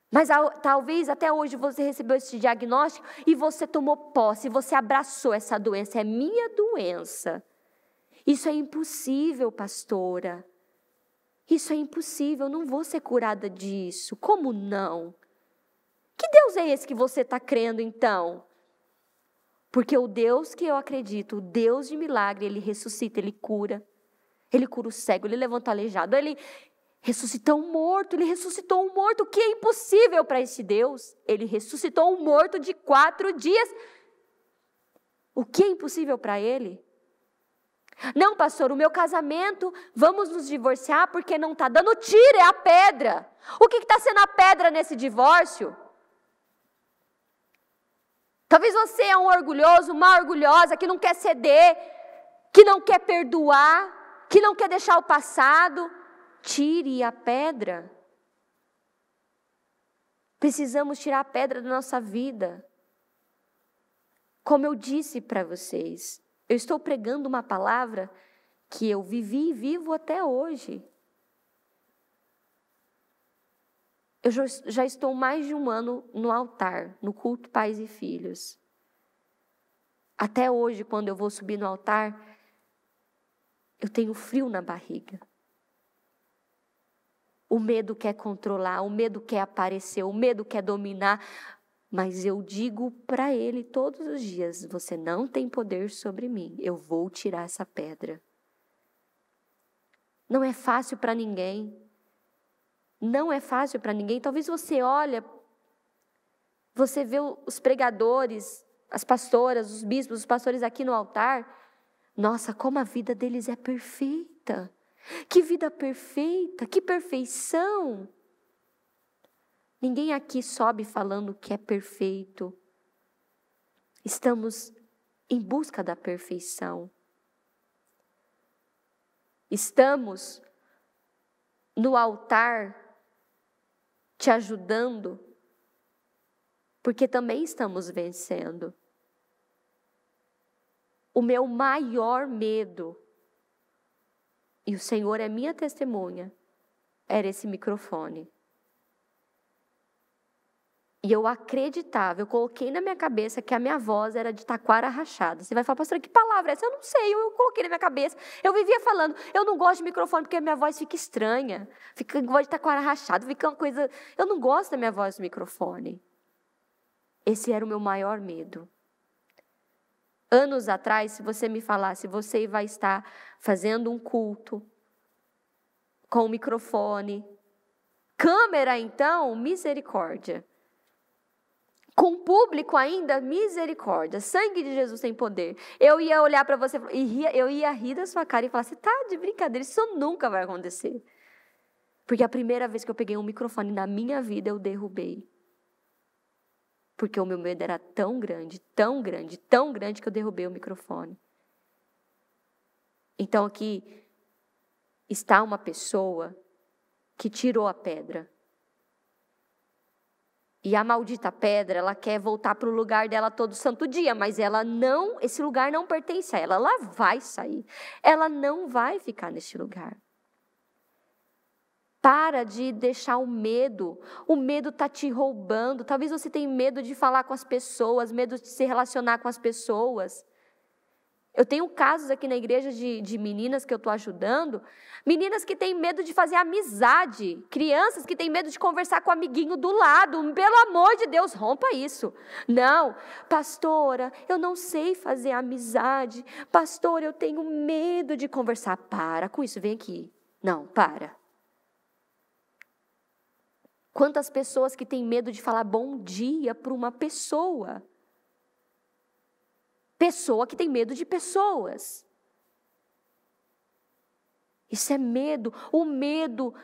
Mas talvez até hoje você recebeu esse diagnóstico e você tomou posse, você abraçou essa doença, é minha doença. Isso é impossível, pastora. Isso é impossível, eu não vou ser curada disso. Como não? Que Deus é esse que você está crendo então? Porque o Deus que eu acredito, o Deus de milagre, ele ressuscita, ele cura. Ele cura o cego, ele levanta o aleijado, ele ressuscitou um morto, ele ressuscitou um morto, o que é impossível para esse Deus. Ele ressuscitou um morto de quatro dias. O que é impossível para ele? Não, pastor, o meu casamento, vamos nos divorciar porque não está dando tiro, é a pedra. O que está sendo a pedra nesse divórcio? Talvez você é um orgulhoso, uma orgulhosa que não quer ceder, que não quer perdoar, que não quer deixar o passado. Tire a pedra. Precisamos tirar a pedra da nossa vida. Como eu disse para vocês, eu estou pregando uma palavra que eu vivi e vivo até hoje. Eu já estou mais de um ano no altar, no culto pais e filhos. Até hoje, quando eu vou subir no altar, eu tenho frio na barriga. O medo quer controlar, o medo quer aparecer, o medo quer dominar. Mas eu digo para ele todos os dias: você não tem poder sobre mim, eu vou tirar essa pedra. Não é fácil para ninguém, não é fácil para ninguém. Talvez você olha, você vê os pregadores, as pastoras, os bispos, os pastores aqui no altar. Nossa, como a vida deles é perfeita. Que vida perfeita, que perfeição. Ninguém aqui sobe falando que é perfeito. Estamos em busca da perfeição. Estamos no altar te ajudando, porque também estamos vencendo. O meu maior medo, e o Senhor é minha testemunha, era esse microfone. E eu acreditava, eu coloquei na minha cabeça que a minha voz era de taquara rachada. Você vai falar, pastor, que palavra é essa? Eu não sei, eu coloquei na minha cabeça. Eu vivia falando, eu não gosto de microfone porque a minha voz fica estranha. Fica voz de taquara rachada, fica uma coisa. Eu não gosto da minha voz de microfone. Esse era o meu maior medo. Anos atrás, se você me falasse, você vai estar fazendo um culto com o microfone. Câmera, então, misericórdia com público ainda, misericórdia, sangue de Jesus tem poder. Eu ia olhar para você e ria, eu ia rir da sua cara e falar: "Você assim, tá de brincadeira, isso nunca vai acontecer". Porque a primeira vez que eu peguei um microfone na minha vida, eu derrubei. Porque o meu medo era tão grande, tão grande, tão grande que eu derrubei o microfone. Então aqui está uma pessoa que tirou a pedra e a maldita pedra, ela quer voltar para o lugar dela todo santo dia, mas ela não, esse lugar não pertence a ela. Ela vai sair. Ela não vai ficar neste lugar. Para de deixar o medo. O medo está te roubando. Talvez você tenha medo de falar com as pessoas, medo de se relacionar com as pessoas. Eu tenho casos aqui na igreja de, de meninas que eu estou ajudando, meninas que têm medo de fazer amizade, crianças que têm medo de conversar com o amiguinho do lado. Pelo amor de Deus, rompa isso. Não, pastora, eu não sei fazer amizade. Pastora, eu tenho medo de conversar. Para com isso, vem aqui. Não, para. Quantas pessoas que têm medo de falar bom dia para uma pessoa? Pessoa que tem medo de pessoas. Isso é medo. O medo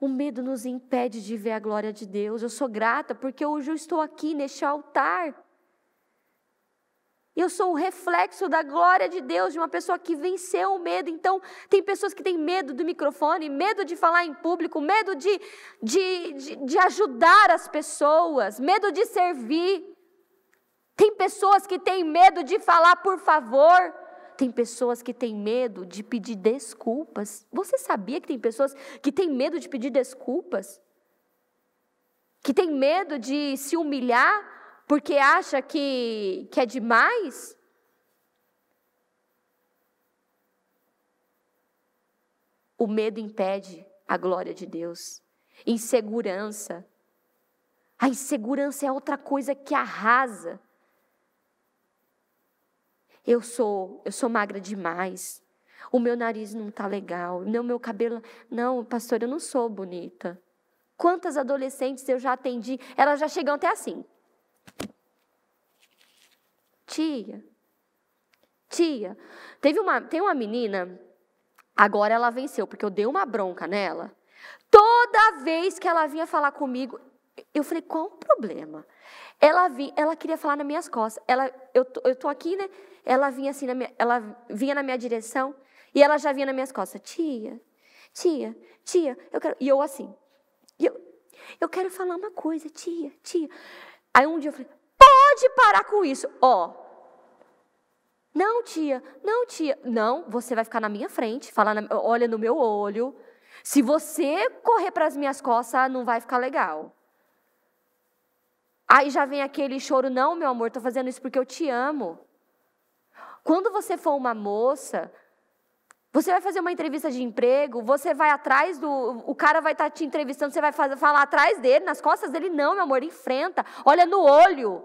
o medo nos impede de ver a glória de Deus. Eu sou grata porque hoje eu estou aqui neste altar. Eu sou o reflexo da glória de Deus, de uma pessoa que venceu o medo. Então, tem pessoas que têm medo do microfone, medo de falar em público, medo de, de, de, de ajudar as pessoas, medo de servir. Tem pessoas que têm medo de falar por favor. Tem pessoas que têm medo de pedir desculpas. Você sabia que tem pessoas que têm medo de pedir desculpas? Que têm medo de se humilhar porque acha que, que é demais? O medo impede a glória de Deus. Insegurança. A insegurança é outra coisa que arrasa. Eu sou, eu sou magra demais. O meu nariz não está legal. O meu cabelo. Não, pastor, eu não sou bonita. Quantas adolescentes eu já atendi, elas já chegam até assim. Tia, tia, teve uma, tem uma menina, agora ela venceu, porque eu dei uma bronca nela. Toda vez que ela vinha falar comigo, eu falei: qual o problema? Ela vi ela queria falar nas minhas costas. Ela, eu, eu tô aqui, né? Ela vinha assim, na minha, ela vinha na minha direção e ela já vinha nas minhas costas. Tia, tia, tia, eu quero. E eu assim, eu, eu quero falar uma coisa, tia, tia. Aí um dia eu falei, pode parar com isso, ó. Oh, não, tia, não, tia. Não, você vai ficar na minha frente, falar olha no meu olho. Se você correr para as minhas costas, não vai ficar legal. Aí já vem aquele choro, não, meu amor, estou fazendo isso porque eu te amo. Quando você for uma moça, você vai fazer uma entrevista de emprego, você vai atrás do. O cara vai estar tá te entrevistando, você vai fazer, falar atrás dele, nas costas dele, não, meu amor, enfrenta, olha no olho.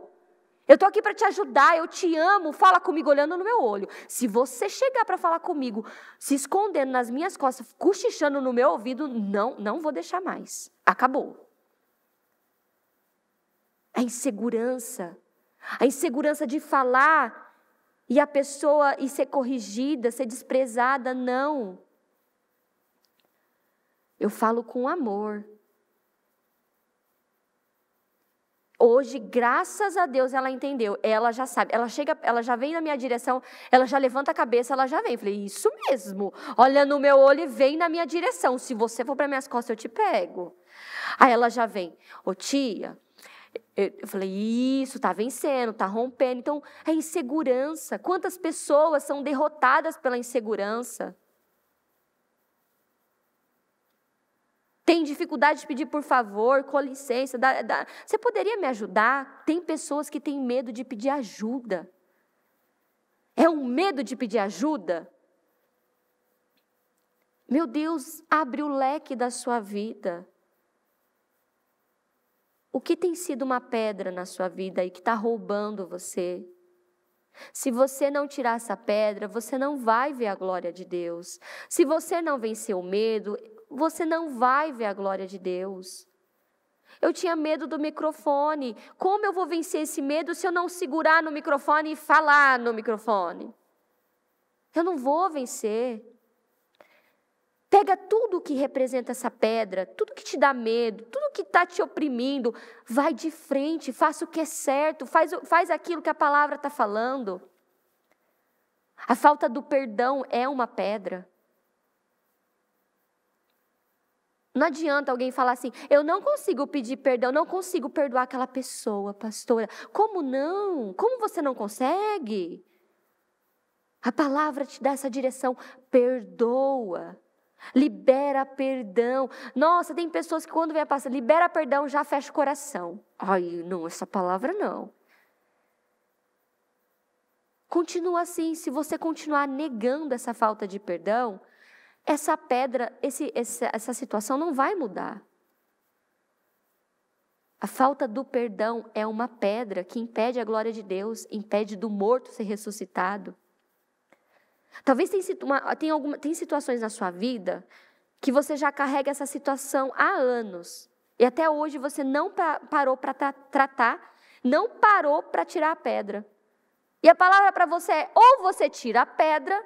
Eu estou aqui para te ajudar, eu te amo, fala comigo olhando no meu olho. Se você chegar para falar comigo, se escondendo nas minhas costas, cochichando no meu ouvido, não, não vou deixar mais. Acabou a insegurança, a insegurança de falar e a pessoa e ser corrigida, ser desprezada, não. Eu falo com amor. Hoje, graças a Deus, ela entendeu. Ela já sabe. Ela chega, ela já vem na minha direção, ela já levanta a cabeça, ela já vem. Eu falei, isso mesmo. Olha no meu olho e vem na minha direção. Se você for para minhas costas, eu te pego. Aí ela já vem. Ô tia, eu falei, isso, tá vencendo, tá rompendo. Então, a insegurança. Quantas pessoas são derrotadas pela insegurança? Tem dificuldade de pedir por favor, com licença. Dá, dá. Você poderia me ajudar? Tem pessoas que têm medo de pedir ajuda. É um medo de pedir ajuda? Meu Deus, abre o leque da sua vida. O que tem sido uma pedra na sua vida e que está roubando você? Se você não tirar essa pedra, você não vai ver a glória de Deus. Se você não vencer o medo, você não vai ver a glória de Deus. Eu tinha medo do microfone. Como eu vou vencer esse medo se eu não segurar no microfone e falar no microfone? Eu não vou vencer. Pega tudo que representa essa pedra, tudo que te dá medo, tudo que está te oprimindo, vai de frente, faça o que é certo, faz, faz aquilo que a palavra está falando. A falta do perdão é uma pedra. Não adianta alguém falar assim, eu não consigo pedir perdão, não consigo perdoar aquela pessoa, pastora. Como não? Como você não consegue? A palavra te dá essa direção, perdoa libera perdão. Nossa, tem pessoas que quando vem a palavra, libera perdão, já fecha o coração. Ai, não, essa palavra não. Continua assim, se você continuar negando essa falta de perdão, essa pedra, esse, essa, essa situação não vai mudar. A falta do perdão é uma pedra que impede a glória de Deus, impede do morto ser ressuscitado. Talvez tenha, uma, tenha, alguma, tem situações na sua vida que você já carrega essa situação há anos. E até hoje você não pra, parou para tra tratar, não parou para tirar a pedra. E a palavra para você é: ou você tira a pedra,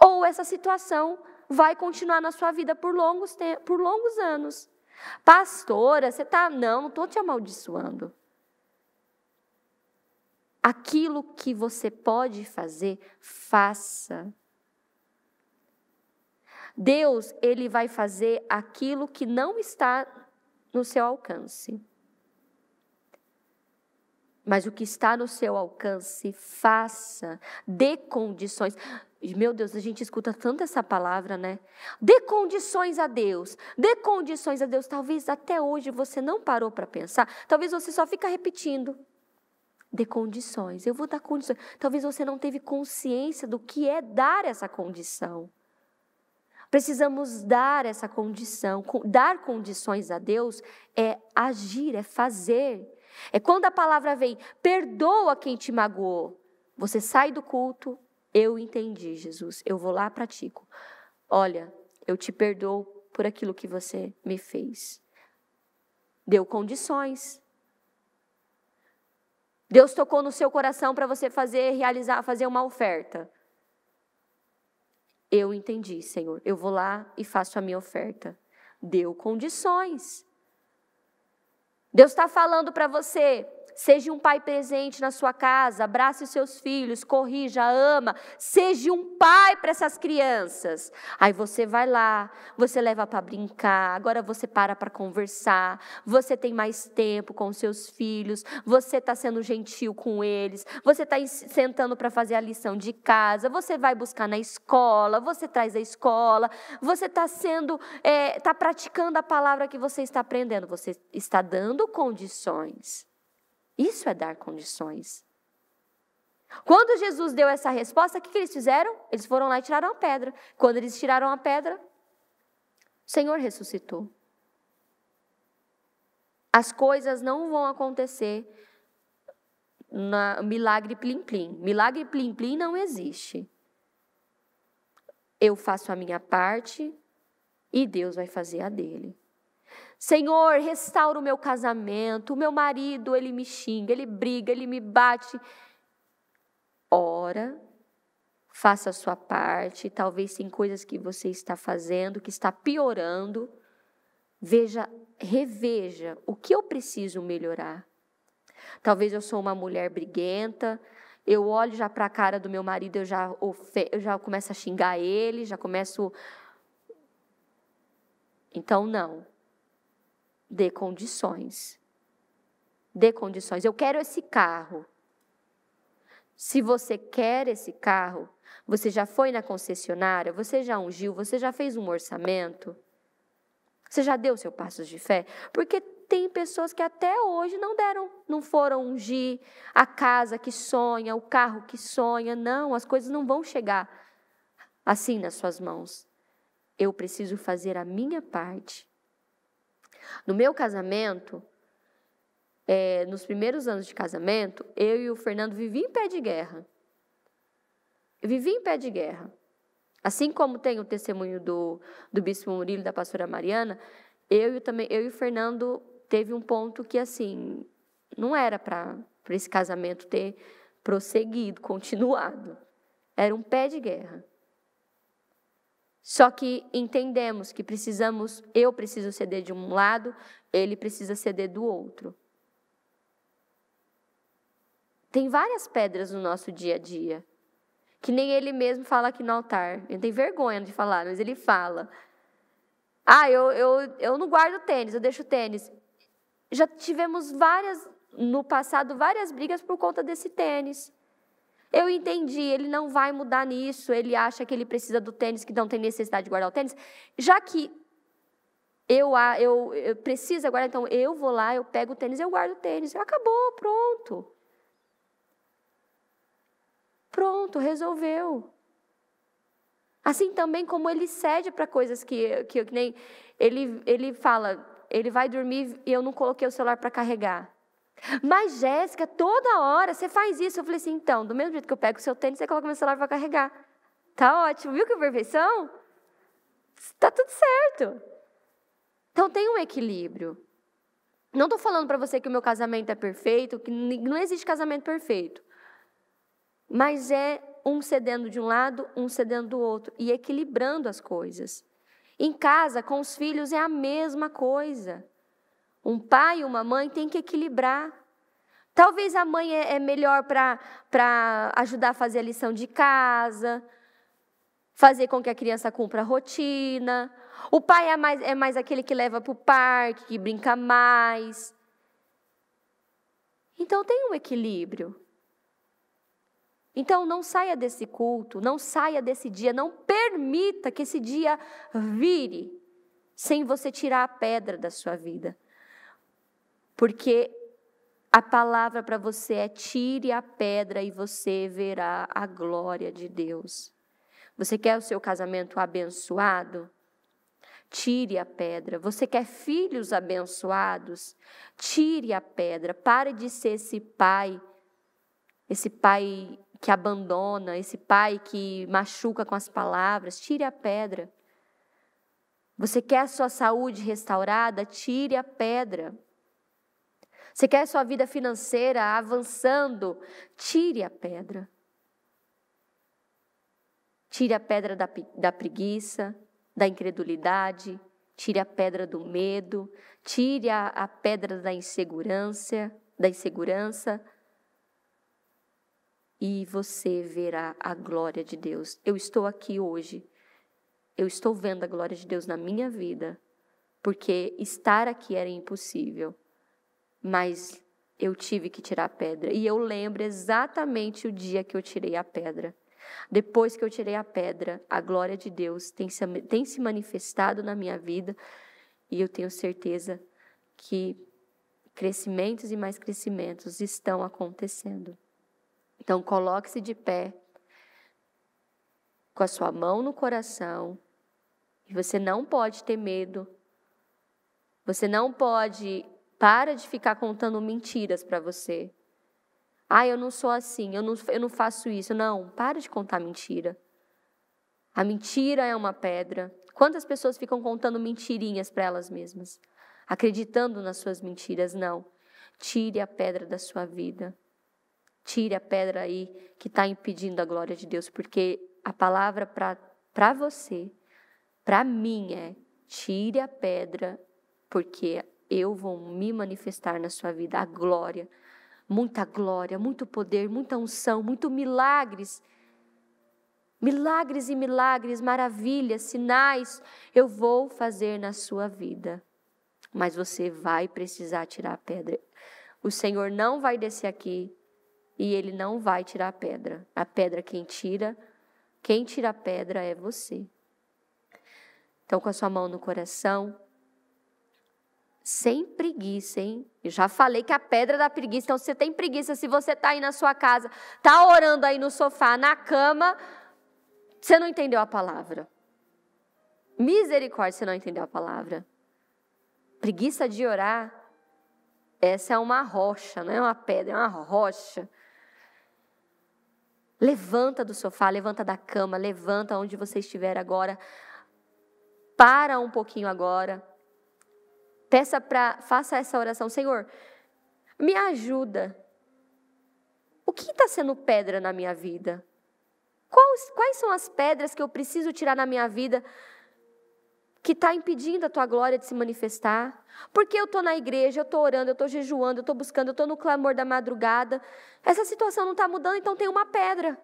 ou essa situação vai continuar na sua vida por longos, por longos anos. Pastora, você está. Não, não estou te amaldiçoando. Aquilo que você pode fazer, faça. Deus, ele vai fazer aquilo que não está no seu alcance. Mas o que está no seu alcance, faça, dê condições. Meu Deus, a gente escuta tanto essa palavra, né? Dê condições a Deus, dê condições a Deus. Talvez até hoje você não parou para pensar, talvez você só fica repetindo. Dê condições. Eu vou dar condições. Talvez você não teve consciência do que é dar essa condição. Precisamos dar essa condição. Dar condições a Deus é agir, é fazer. É quando a palavra vem, perdoa quem te magoou. Você sai do culto, eu entendi, Jesus. Eu vou lá, pratico. Olha, eu te perdoo por aquilo que você me fez. Deu condições. Deus tocou no seu coração para você fazer, realizar, fazer uma oferta. Eu entendi, Senhor. Eu vou lá e faço a minha oferta. Deu condições. Deus está falando para você, Seja um pai presente na sua casa, abrace os seus filhos, corrija, ama. Seja um pai para essas crianças. Aí você vai lá, você leva para brincar, agora você para para conversar, você tem mais tempo com seus filhos, você está sendo gentil com eles, você está sentando para fazer a lição de casa, você vai buscar na escola, você traz a escola, você está sendo, está eh, é, praticando a palavra que você está aprendendo, você está dando condições. Isso é dar condições. Quando Jesus deu essa resposta, o que, que eles fizeram? Eles foram lá e tiraram a pedra. Quando eles tiraram a pedra, o Senhor ressuscitou. As coisas não vão acontecer na milagre plim-plim. Milagre plim-plim não existe. Eu faço a minha parte e Deus vai fazer a dele. Senhor, restaura o meu casamento, o meu marido, ele me xinga, ele briga, ele me bate. Ora, faça a sua parte, talvez tem coisas que você está fazendo que está piorando. Veja, reveja o que eu preciso melhorar. Talvez eu sou uma mulher briguenta, eu olho já para a cara do meu marido, eu já, eu já começo a xingar ele, já começo. Então, não. Dê condições. Dê condições. Eu quero esse carro. Se você quer esse carro, você já foi na concessionária, você já ungiu, você já fez um orçamento, você já deu seu passos de fé? Porque tem pessoas que até hoje não deram, não foram ungir a casa que sonha, o carro que sonha, não, as coisas não vão chegar assim nas suas mãos. Eu preciso fazer a minha parte no meu casamento, é, nos primeiros anos de casamento, eu e o Fernando vivíamos em pé de guerra. Eu vivi em pé de guerra. Assim como tem o testemunho do, do Bispo Murilo e da pastora Mariana, eu e, também, eu e o Fernando teve um ponto que, assim, não era para esse casamento ter prosseguido, continuado. Era um pé de guerra. Só que entendemos que precisamos, eu preciso ceder de um lado, ele precisa ceder do outro. Tem várias pedras no nosso dia a dia, que nem ele mesmo fala aqui no altar. Ele tem vergonha de falar, mas ele fala. Ah, eu, eu, eu não guardo tênis, eu deixo tênis. Já tivemos várias, no passado, várias brigas por conta desse tênis. Eu entendi, ele não vai mudar nisso, ele acha que ele precisa do tênis, que não tem necessidade de guardar o tênis. Já que eu, eu, eu preciso guardar, então eu vou lá, eu pego o tênis, eu guardo o tênis. Acabou, pronto. Pronto, resolveu. Assim também como ele cede para coisas que, que, que, nem ele, ele fala, ele vai dormir e eu não coloquei o celular para carregar. Mas, Jéssica, toda hora você faz isso. Eu falei assim: então, do mesmo jeito que eu pego o seu tênis, você coloca meu celular para carregar. Tá ótimo, viu que perfeição? Tá tudo certo. Então, tem um equilíbrio. Não estou falando para você que o meu casamento é perfeito, que não existe casamento perfeito. Mas é um cedendo de um lado, um cedendo do outro e equilibrando as coisas. Em casa, com os filhos, é a mesma coisa. Um pai e uma mãe têm que equilibrar. Talvez a mãe é, é melhor para ajudar a fazer a lição de casa, fazer com que a criança cumpra a rotina. O pai é mais, é mais aquele que leva para o parque, que brinca mais. Então tem um equilíbrio. Então não saia desse culto, não saia desse dia, não permita que esse dia vire sem você tirar a pedra da sua vida porque a palavra para você é: tire a pedra e você verá a glória de Deus. Você quer o seu casamento abençoado? Tire a pedra. Você quer filhos abençoados? Tire a pedra. Pare de ser esse pai, esse pai que abandona, esse pai que machuca com as palavras. Tire a pedra. Você quer a sua saúde restaurada? Tire a pedra. Você quer sua vida financeira avançando? Tire a pedra. Tire a pedra da, da preguiça, da incredulidade, tire a pedra do medo, tire a, a pedra da insegurança, da insegurança, e você verá a glória de Deus. Eu estou aqui hoje. Eu estou vendo a glória de Deus na minha vida, porque estar aqui era impossível mas eu tive que tirar a pedra. E eu lembro exatamente o dia que eu tirei a pedra. Depois que eu tirei a pedra, a glória de Deus tem se, tem se manifestado na minha vida e eu tenho certeza que crescimentos e mais crescimentos estão acontecendo. Então, coloque-se de pé, com a sua mão no coração, e você não pode ter medo, você não pode para de ficar contando mentiras para você. Ah, eu não sou assim, eu não, eu não faço isso. Não, para de contar mentira. A mentira é uma pedra. Quantas pessoas ficam contando mentirinhas para elas mesmas, acreditando nas suas mentiras? Não. Tire a pedra da sua vida. Tire a pedra aí que está impedindo a glória de Deus, porque a palavra para você, para mim é: tire a pedra, porque eu vou me manifestar na sua vida a glória, muita glória, muito poder, muita unção, muito milagres. Milagres e milagres, maravilhas, sinais, eu vou fazer na sua vida. Mas você vai precisar tirar a pedra. O Senhor não vai descer aqui e ele não vai tirar a pedra. A pedra quem tira, quem tira a pedra é você. Então, com a sua mão no coração, sem preguiça, hein? Eu já falei que a pedra da preguiça. Então, se você tem preguiça, se você está aí na sua casa, está orando aí no sofá, na cama, você não entendeu a palavra. Misericórdia, você não entendeu a palavra. Preguiça de orar, essa é uma rocha, não é uma pedra, é uma rocha. Levanta do sofá, levanta da cama, levanta onde você estiver agora. Para um pouquinho agora, Peça para, faça essa oração, Senhor, me ajuda. O que está sendo pedra na minha vida? Quais, quais são as pedras que eu preciso tirar na minha vida que está impedindo a tua glória de se manifestar? Porque eu estou na igreja, eu estou orando, eu estou jejuando, eu estou buscando, eu estou no clamor da madrugada. Essa situação não está mudando, então tem uma pedra.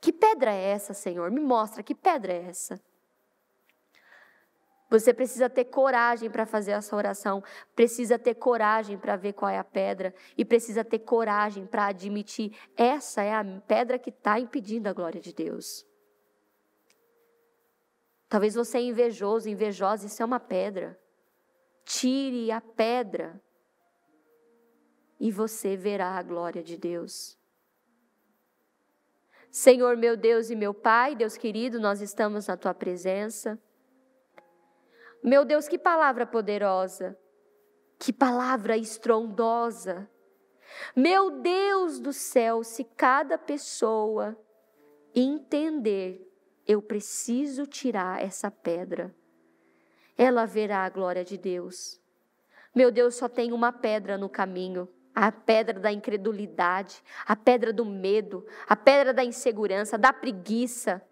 Que pedra é essa, Senhor? Me mostra que pedra é essa. Você precisa ter coragem para fazer essa oração, precisa ter coragem para ver qual é a pedra e precisa ter coragem para admitir essa é a pedra que está impedindo a glória de Deus. Talvez você é invejoso, invejosa, isso é uma pedra. Tire a pedra e você verá a glória de Deus. Senhor meu Deus e meu Pai, Deus querido, nós estamos na tua presença. Meu Deus, que palavra poderosa! Que palavra estrondosa! Meu Deus do céu, se cada pessoa entender, eu preciso tirar essa pedra, ela verá a glória de Deus. Meu Deus, só tem uma pedra no caminho a pedra da incredulidade, a pedra do medo, a pedra da insegurança, da preguiça,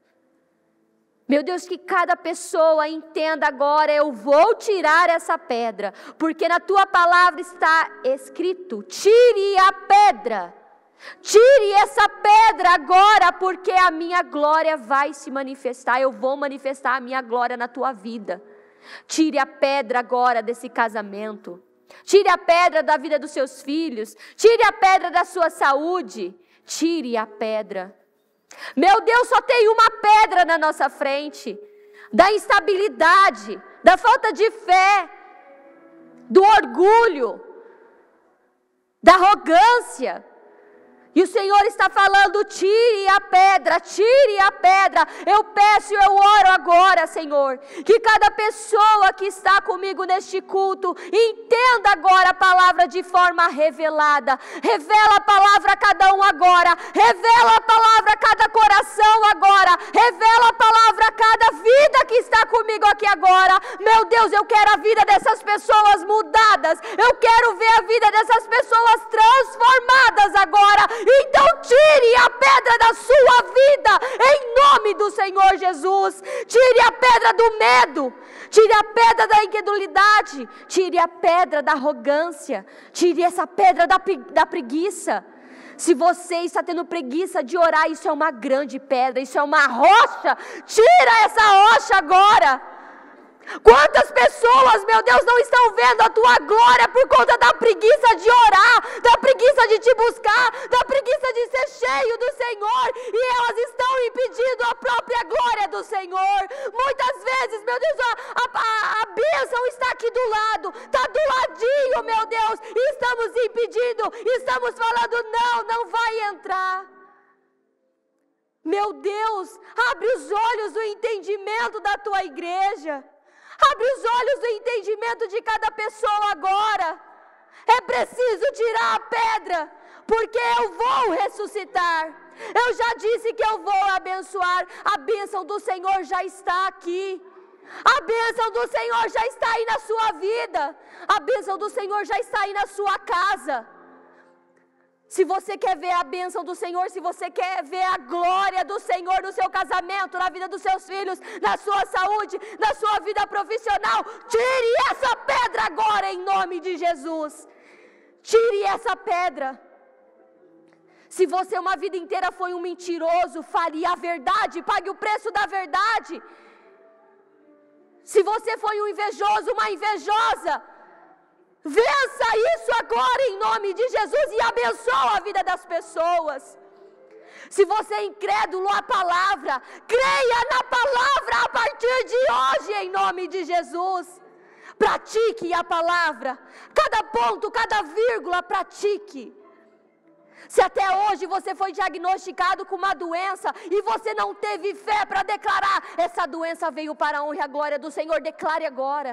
meu Deus, que cada pessoa entenda agora: eu vou tirar essa pedra, porque na tua palavra está escrito: tire a pedra, tire essa pedra agora, porque a minha glória vai se manifestar, eu vou manifestar a minha glória na tua vida. Tire a pedra agora desse casamento, tire a pedra da vida dos seus filhos, tire a pedra da sua saúde, tire a pedra meu Deus, só tem uma pedra na nossa frente: da instabilidade, da falta de fé, do orgulho, da arrogância. E o Senhor está falando: tire a pedra, tire a pedra. Eu peço, e eu oro agora, Senhor, que cada pessoa que está comigo neste culto entenda agora a palavra de forma revelada. Revela a palavra a cada um agora, revela a palavra a cada coração agora, revela a palavra a cada vida que está comigo aqui agora. Meu Deus, eu quero a vida dessas pessoas mudadas, eu quero ver a vida dessas pessoas transformadas agora então tire a pedra da sua vida, em nome do Senhor Jesus. Tire a pedra do medo, tire a pedra da incredulidade, tire a pedra da arrogância, tire essa pedra da, da preguiça. Se você está tendo preguiça de orar, isso é uma grande pedra, isso é uma rocha. Tira essa rocha agora. Quantas pessoas, meu Deus, não estão vendo a tua glória por conta da preguiça de orar, da preguiça de te buscar, da preguiça de ser cheio do Senhor, e elas estão impedindo a própria glória do Senhor. Muitas vezes, meu Deus, a, a, a bênção está aqui do lado, está do ladinho, meu Deus, e estamos impedindo, estamos falando, não, não vai entrar. Meu Deus, abre os olhos do entendimento da tua igreja. Abre os olhos do entendimento de cada pessoa agora. É preciso tirar a pedra, porque eu vou ressuscitar. Eu já disse que eu vou abençoar. A bênção do Senhor já está aqui. A bênção do Senhor já está aí na sua vida. A bênção do Senhor já está aí na sua casa. Se você quer ver a bênção do Senhor, se você quer ver a glória do Senhor no seu casamento, na vida dos seus filhos, na sua saúde, na sua vida profissional, tire essa pedra agora em nome de Jesus. Tire essa pedra. Se você uma vida inteira foi um mentiroso, fale a verdade, pague o preço da verdade. Se você foi um invejoso, uma invejosa, Vença isso agora em nome de Jesus e abençoa a vida das pessoas. Se você é incrédulo à palavra, creia na palavra a partir de hoje em nome de Jesus. Pratique a palavra, cada ponto, cada vírgula, pratique. Se até hoje você foi diagnosticado com uma doença e você não teve fé para declarar, essa doença veio para a honra e a glória do Senhor, declare agora.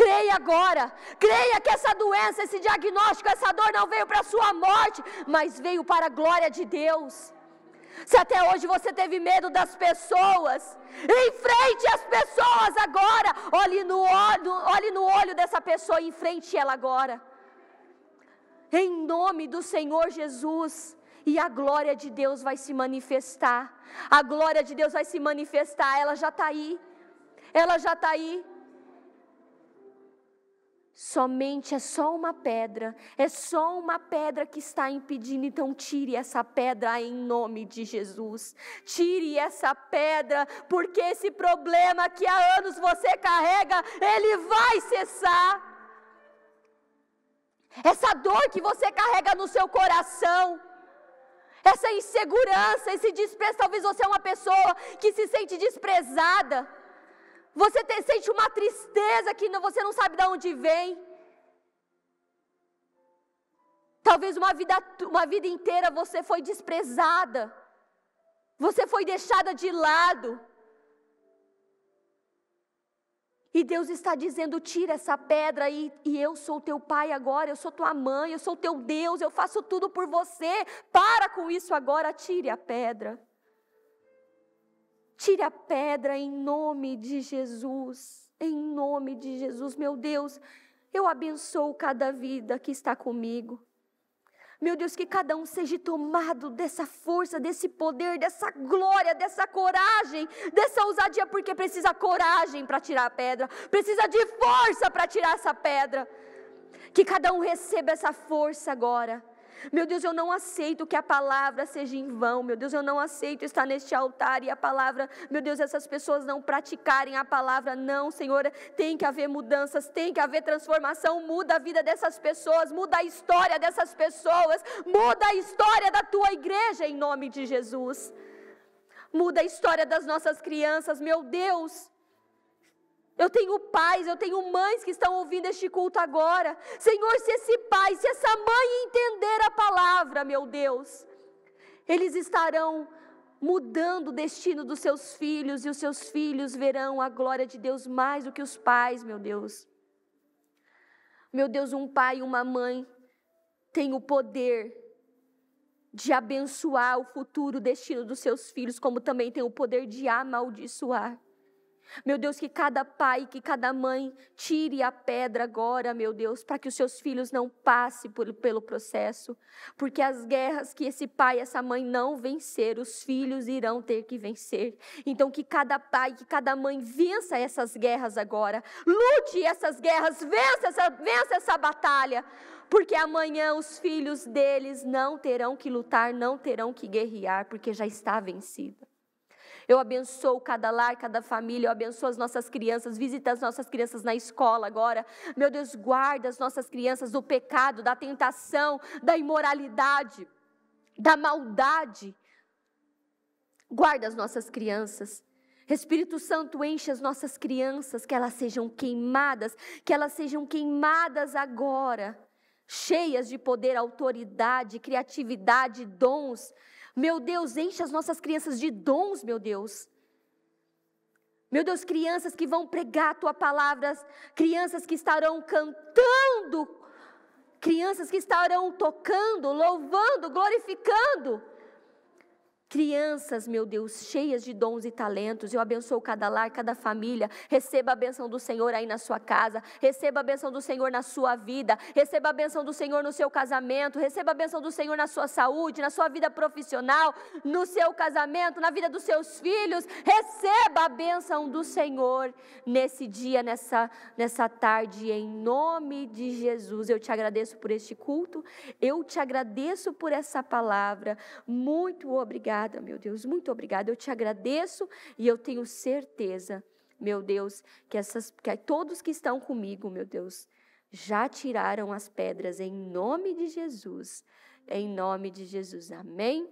Creia agora. Creia que essa doença, esse diagnóstico, essa dor não veio para a sua morte, mas veio para a glória de Deus. Se até hoje você teve medo das pessoas, enfrente as pessoas agora. Olhe no olho, olhe no olho dessa pessoa e enfrente ela agora em nome do Senhor Jesus. E a glória de Deus vai se manifestar. A glória de Deus vai se manifestar. Ela já está aí. Ela já está aí. Somente é só uma pedra, é só uma pedra que está impedindo. Então, tire essa pedra em nome de Jesus. Tire essa pedra, porque esse problema que há anos você carrega, ele vai cessar essa dor que você carrega no seu coração, essa insegurança, esse desprezo. Talvez você é uma pessoa que se sente desprezada, você te, sente uma tristeza que não, você não sabe de onde vem. Talvez uma vida, uma vida inteira você foi desprezada, você foi deixada de lado. E Deus está dizendo: tira essa pedra e, e eu sou teu pai agora, eu sou tua mãe, eu sou teu Deus, eu faço tudo por você. Para com isso agora, tire a pedra. Tire a pedra em nome de Jesus, em nome de Jesus, meu Deus. Eu abençoo cada vida que está comigo. Meu Deus, que cada um seja tomado dessa força, desse poder, dessa glória, dessa coragem, dessa ousadia, porque precisa coragem para tirar a pedra, precisa de força para tirar essa pedra. Que cada um receba essa força agora. Meu Deus, eu não aceito que a palavra seja em vão. Meu Deus, eu não aceito estar neste altar e a palavra, meu Deus, essas pessoas não praticarem a palavra. Não, Senhor, tem que haver mudanças, tem que haver transformação. Muda a vida dessas pessoas, muda a história dessas pessoas, muda a história da tua igreja em nome de Jesus. Muda a história das nossas crianças, meu Deus. Eu tenho pais, eu tenho mães que estão ouvindo este culto agora. Senhor, se esse pai, se essa mãe entender a palavra, meu Deus, eles estarão mudando o destino dos seus filhos e os seus filhos verão a glória de Deus mais do que os pais, meu Deus. Meu Deus, um pai e uma mãe têm o poder de abençoar o futuro o destino dos seus filhos, como também tem o poder de amaldiçoar. Meu Deus, que cada pai, que cada mãe tire a pedra agora, meu Deus, para que os seus filhos não passem por, pelo processo, porque as guerras que esse pai, essa mãe não vencer, os filhos irão ter que vencer. Então, que cada pai, que cada mãe vença essas guerras agora, lute essas guerras, vença essa, vença essa batalha, porque amanhã os filhos deles não terão que lutar, não terão que guerrear, porque já está vencida. Eu abençoo cada lar, cada família, eu abençoo as nossas crianças, visita as nossas crianças na escola agora. Meu Deus, guarda as nossas crianças do pecado, da tentação, da imoralidade, da maldade. Guarda as nossas crianças. Espírito Santo, enche as nossas crianças, que elas sejam queimadas, que elas sejam queimadas agora, cheias de poder, autoridade, criatividade, dons, meu Deus, enche as nossas crianças de dons, meu Deus. Meu Deus, crianças que vão pregar a tua palavra, crianças que estarão cantando, crianças que estarão tocando, louvando, glorificando Crianças, meu Deus, cheias de dons e talentos, eu abençoo cada lar, cada família. Receba a benção do Senhor aí na sua casa, receba a benção do Senhor na sua vida, receba a benção do Senhor no seu casamento, receba a benção do Senhor na sua saúde, na sua vida profissional, no seu casamento, na vida dos seus filhos. Receba a benção do Senhor nesse dia, nessa, nessa tarde, em nome de Jesus. Eu te agradeço por este culto, eu te agradeço por essa palavra. Muito obrigada obrigada, meu Deus, muito obrigada. Eu te agradeço e eu tenho certeza, meu Deus, que, essas, que todos que estão comigo, meu Deus, já tiraram as pedras em nome de Jesus. Em nome de Jesus. Amém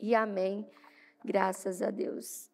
e amém. Graças a Deus.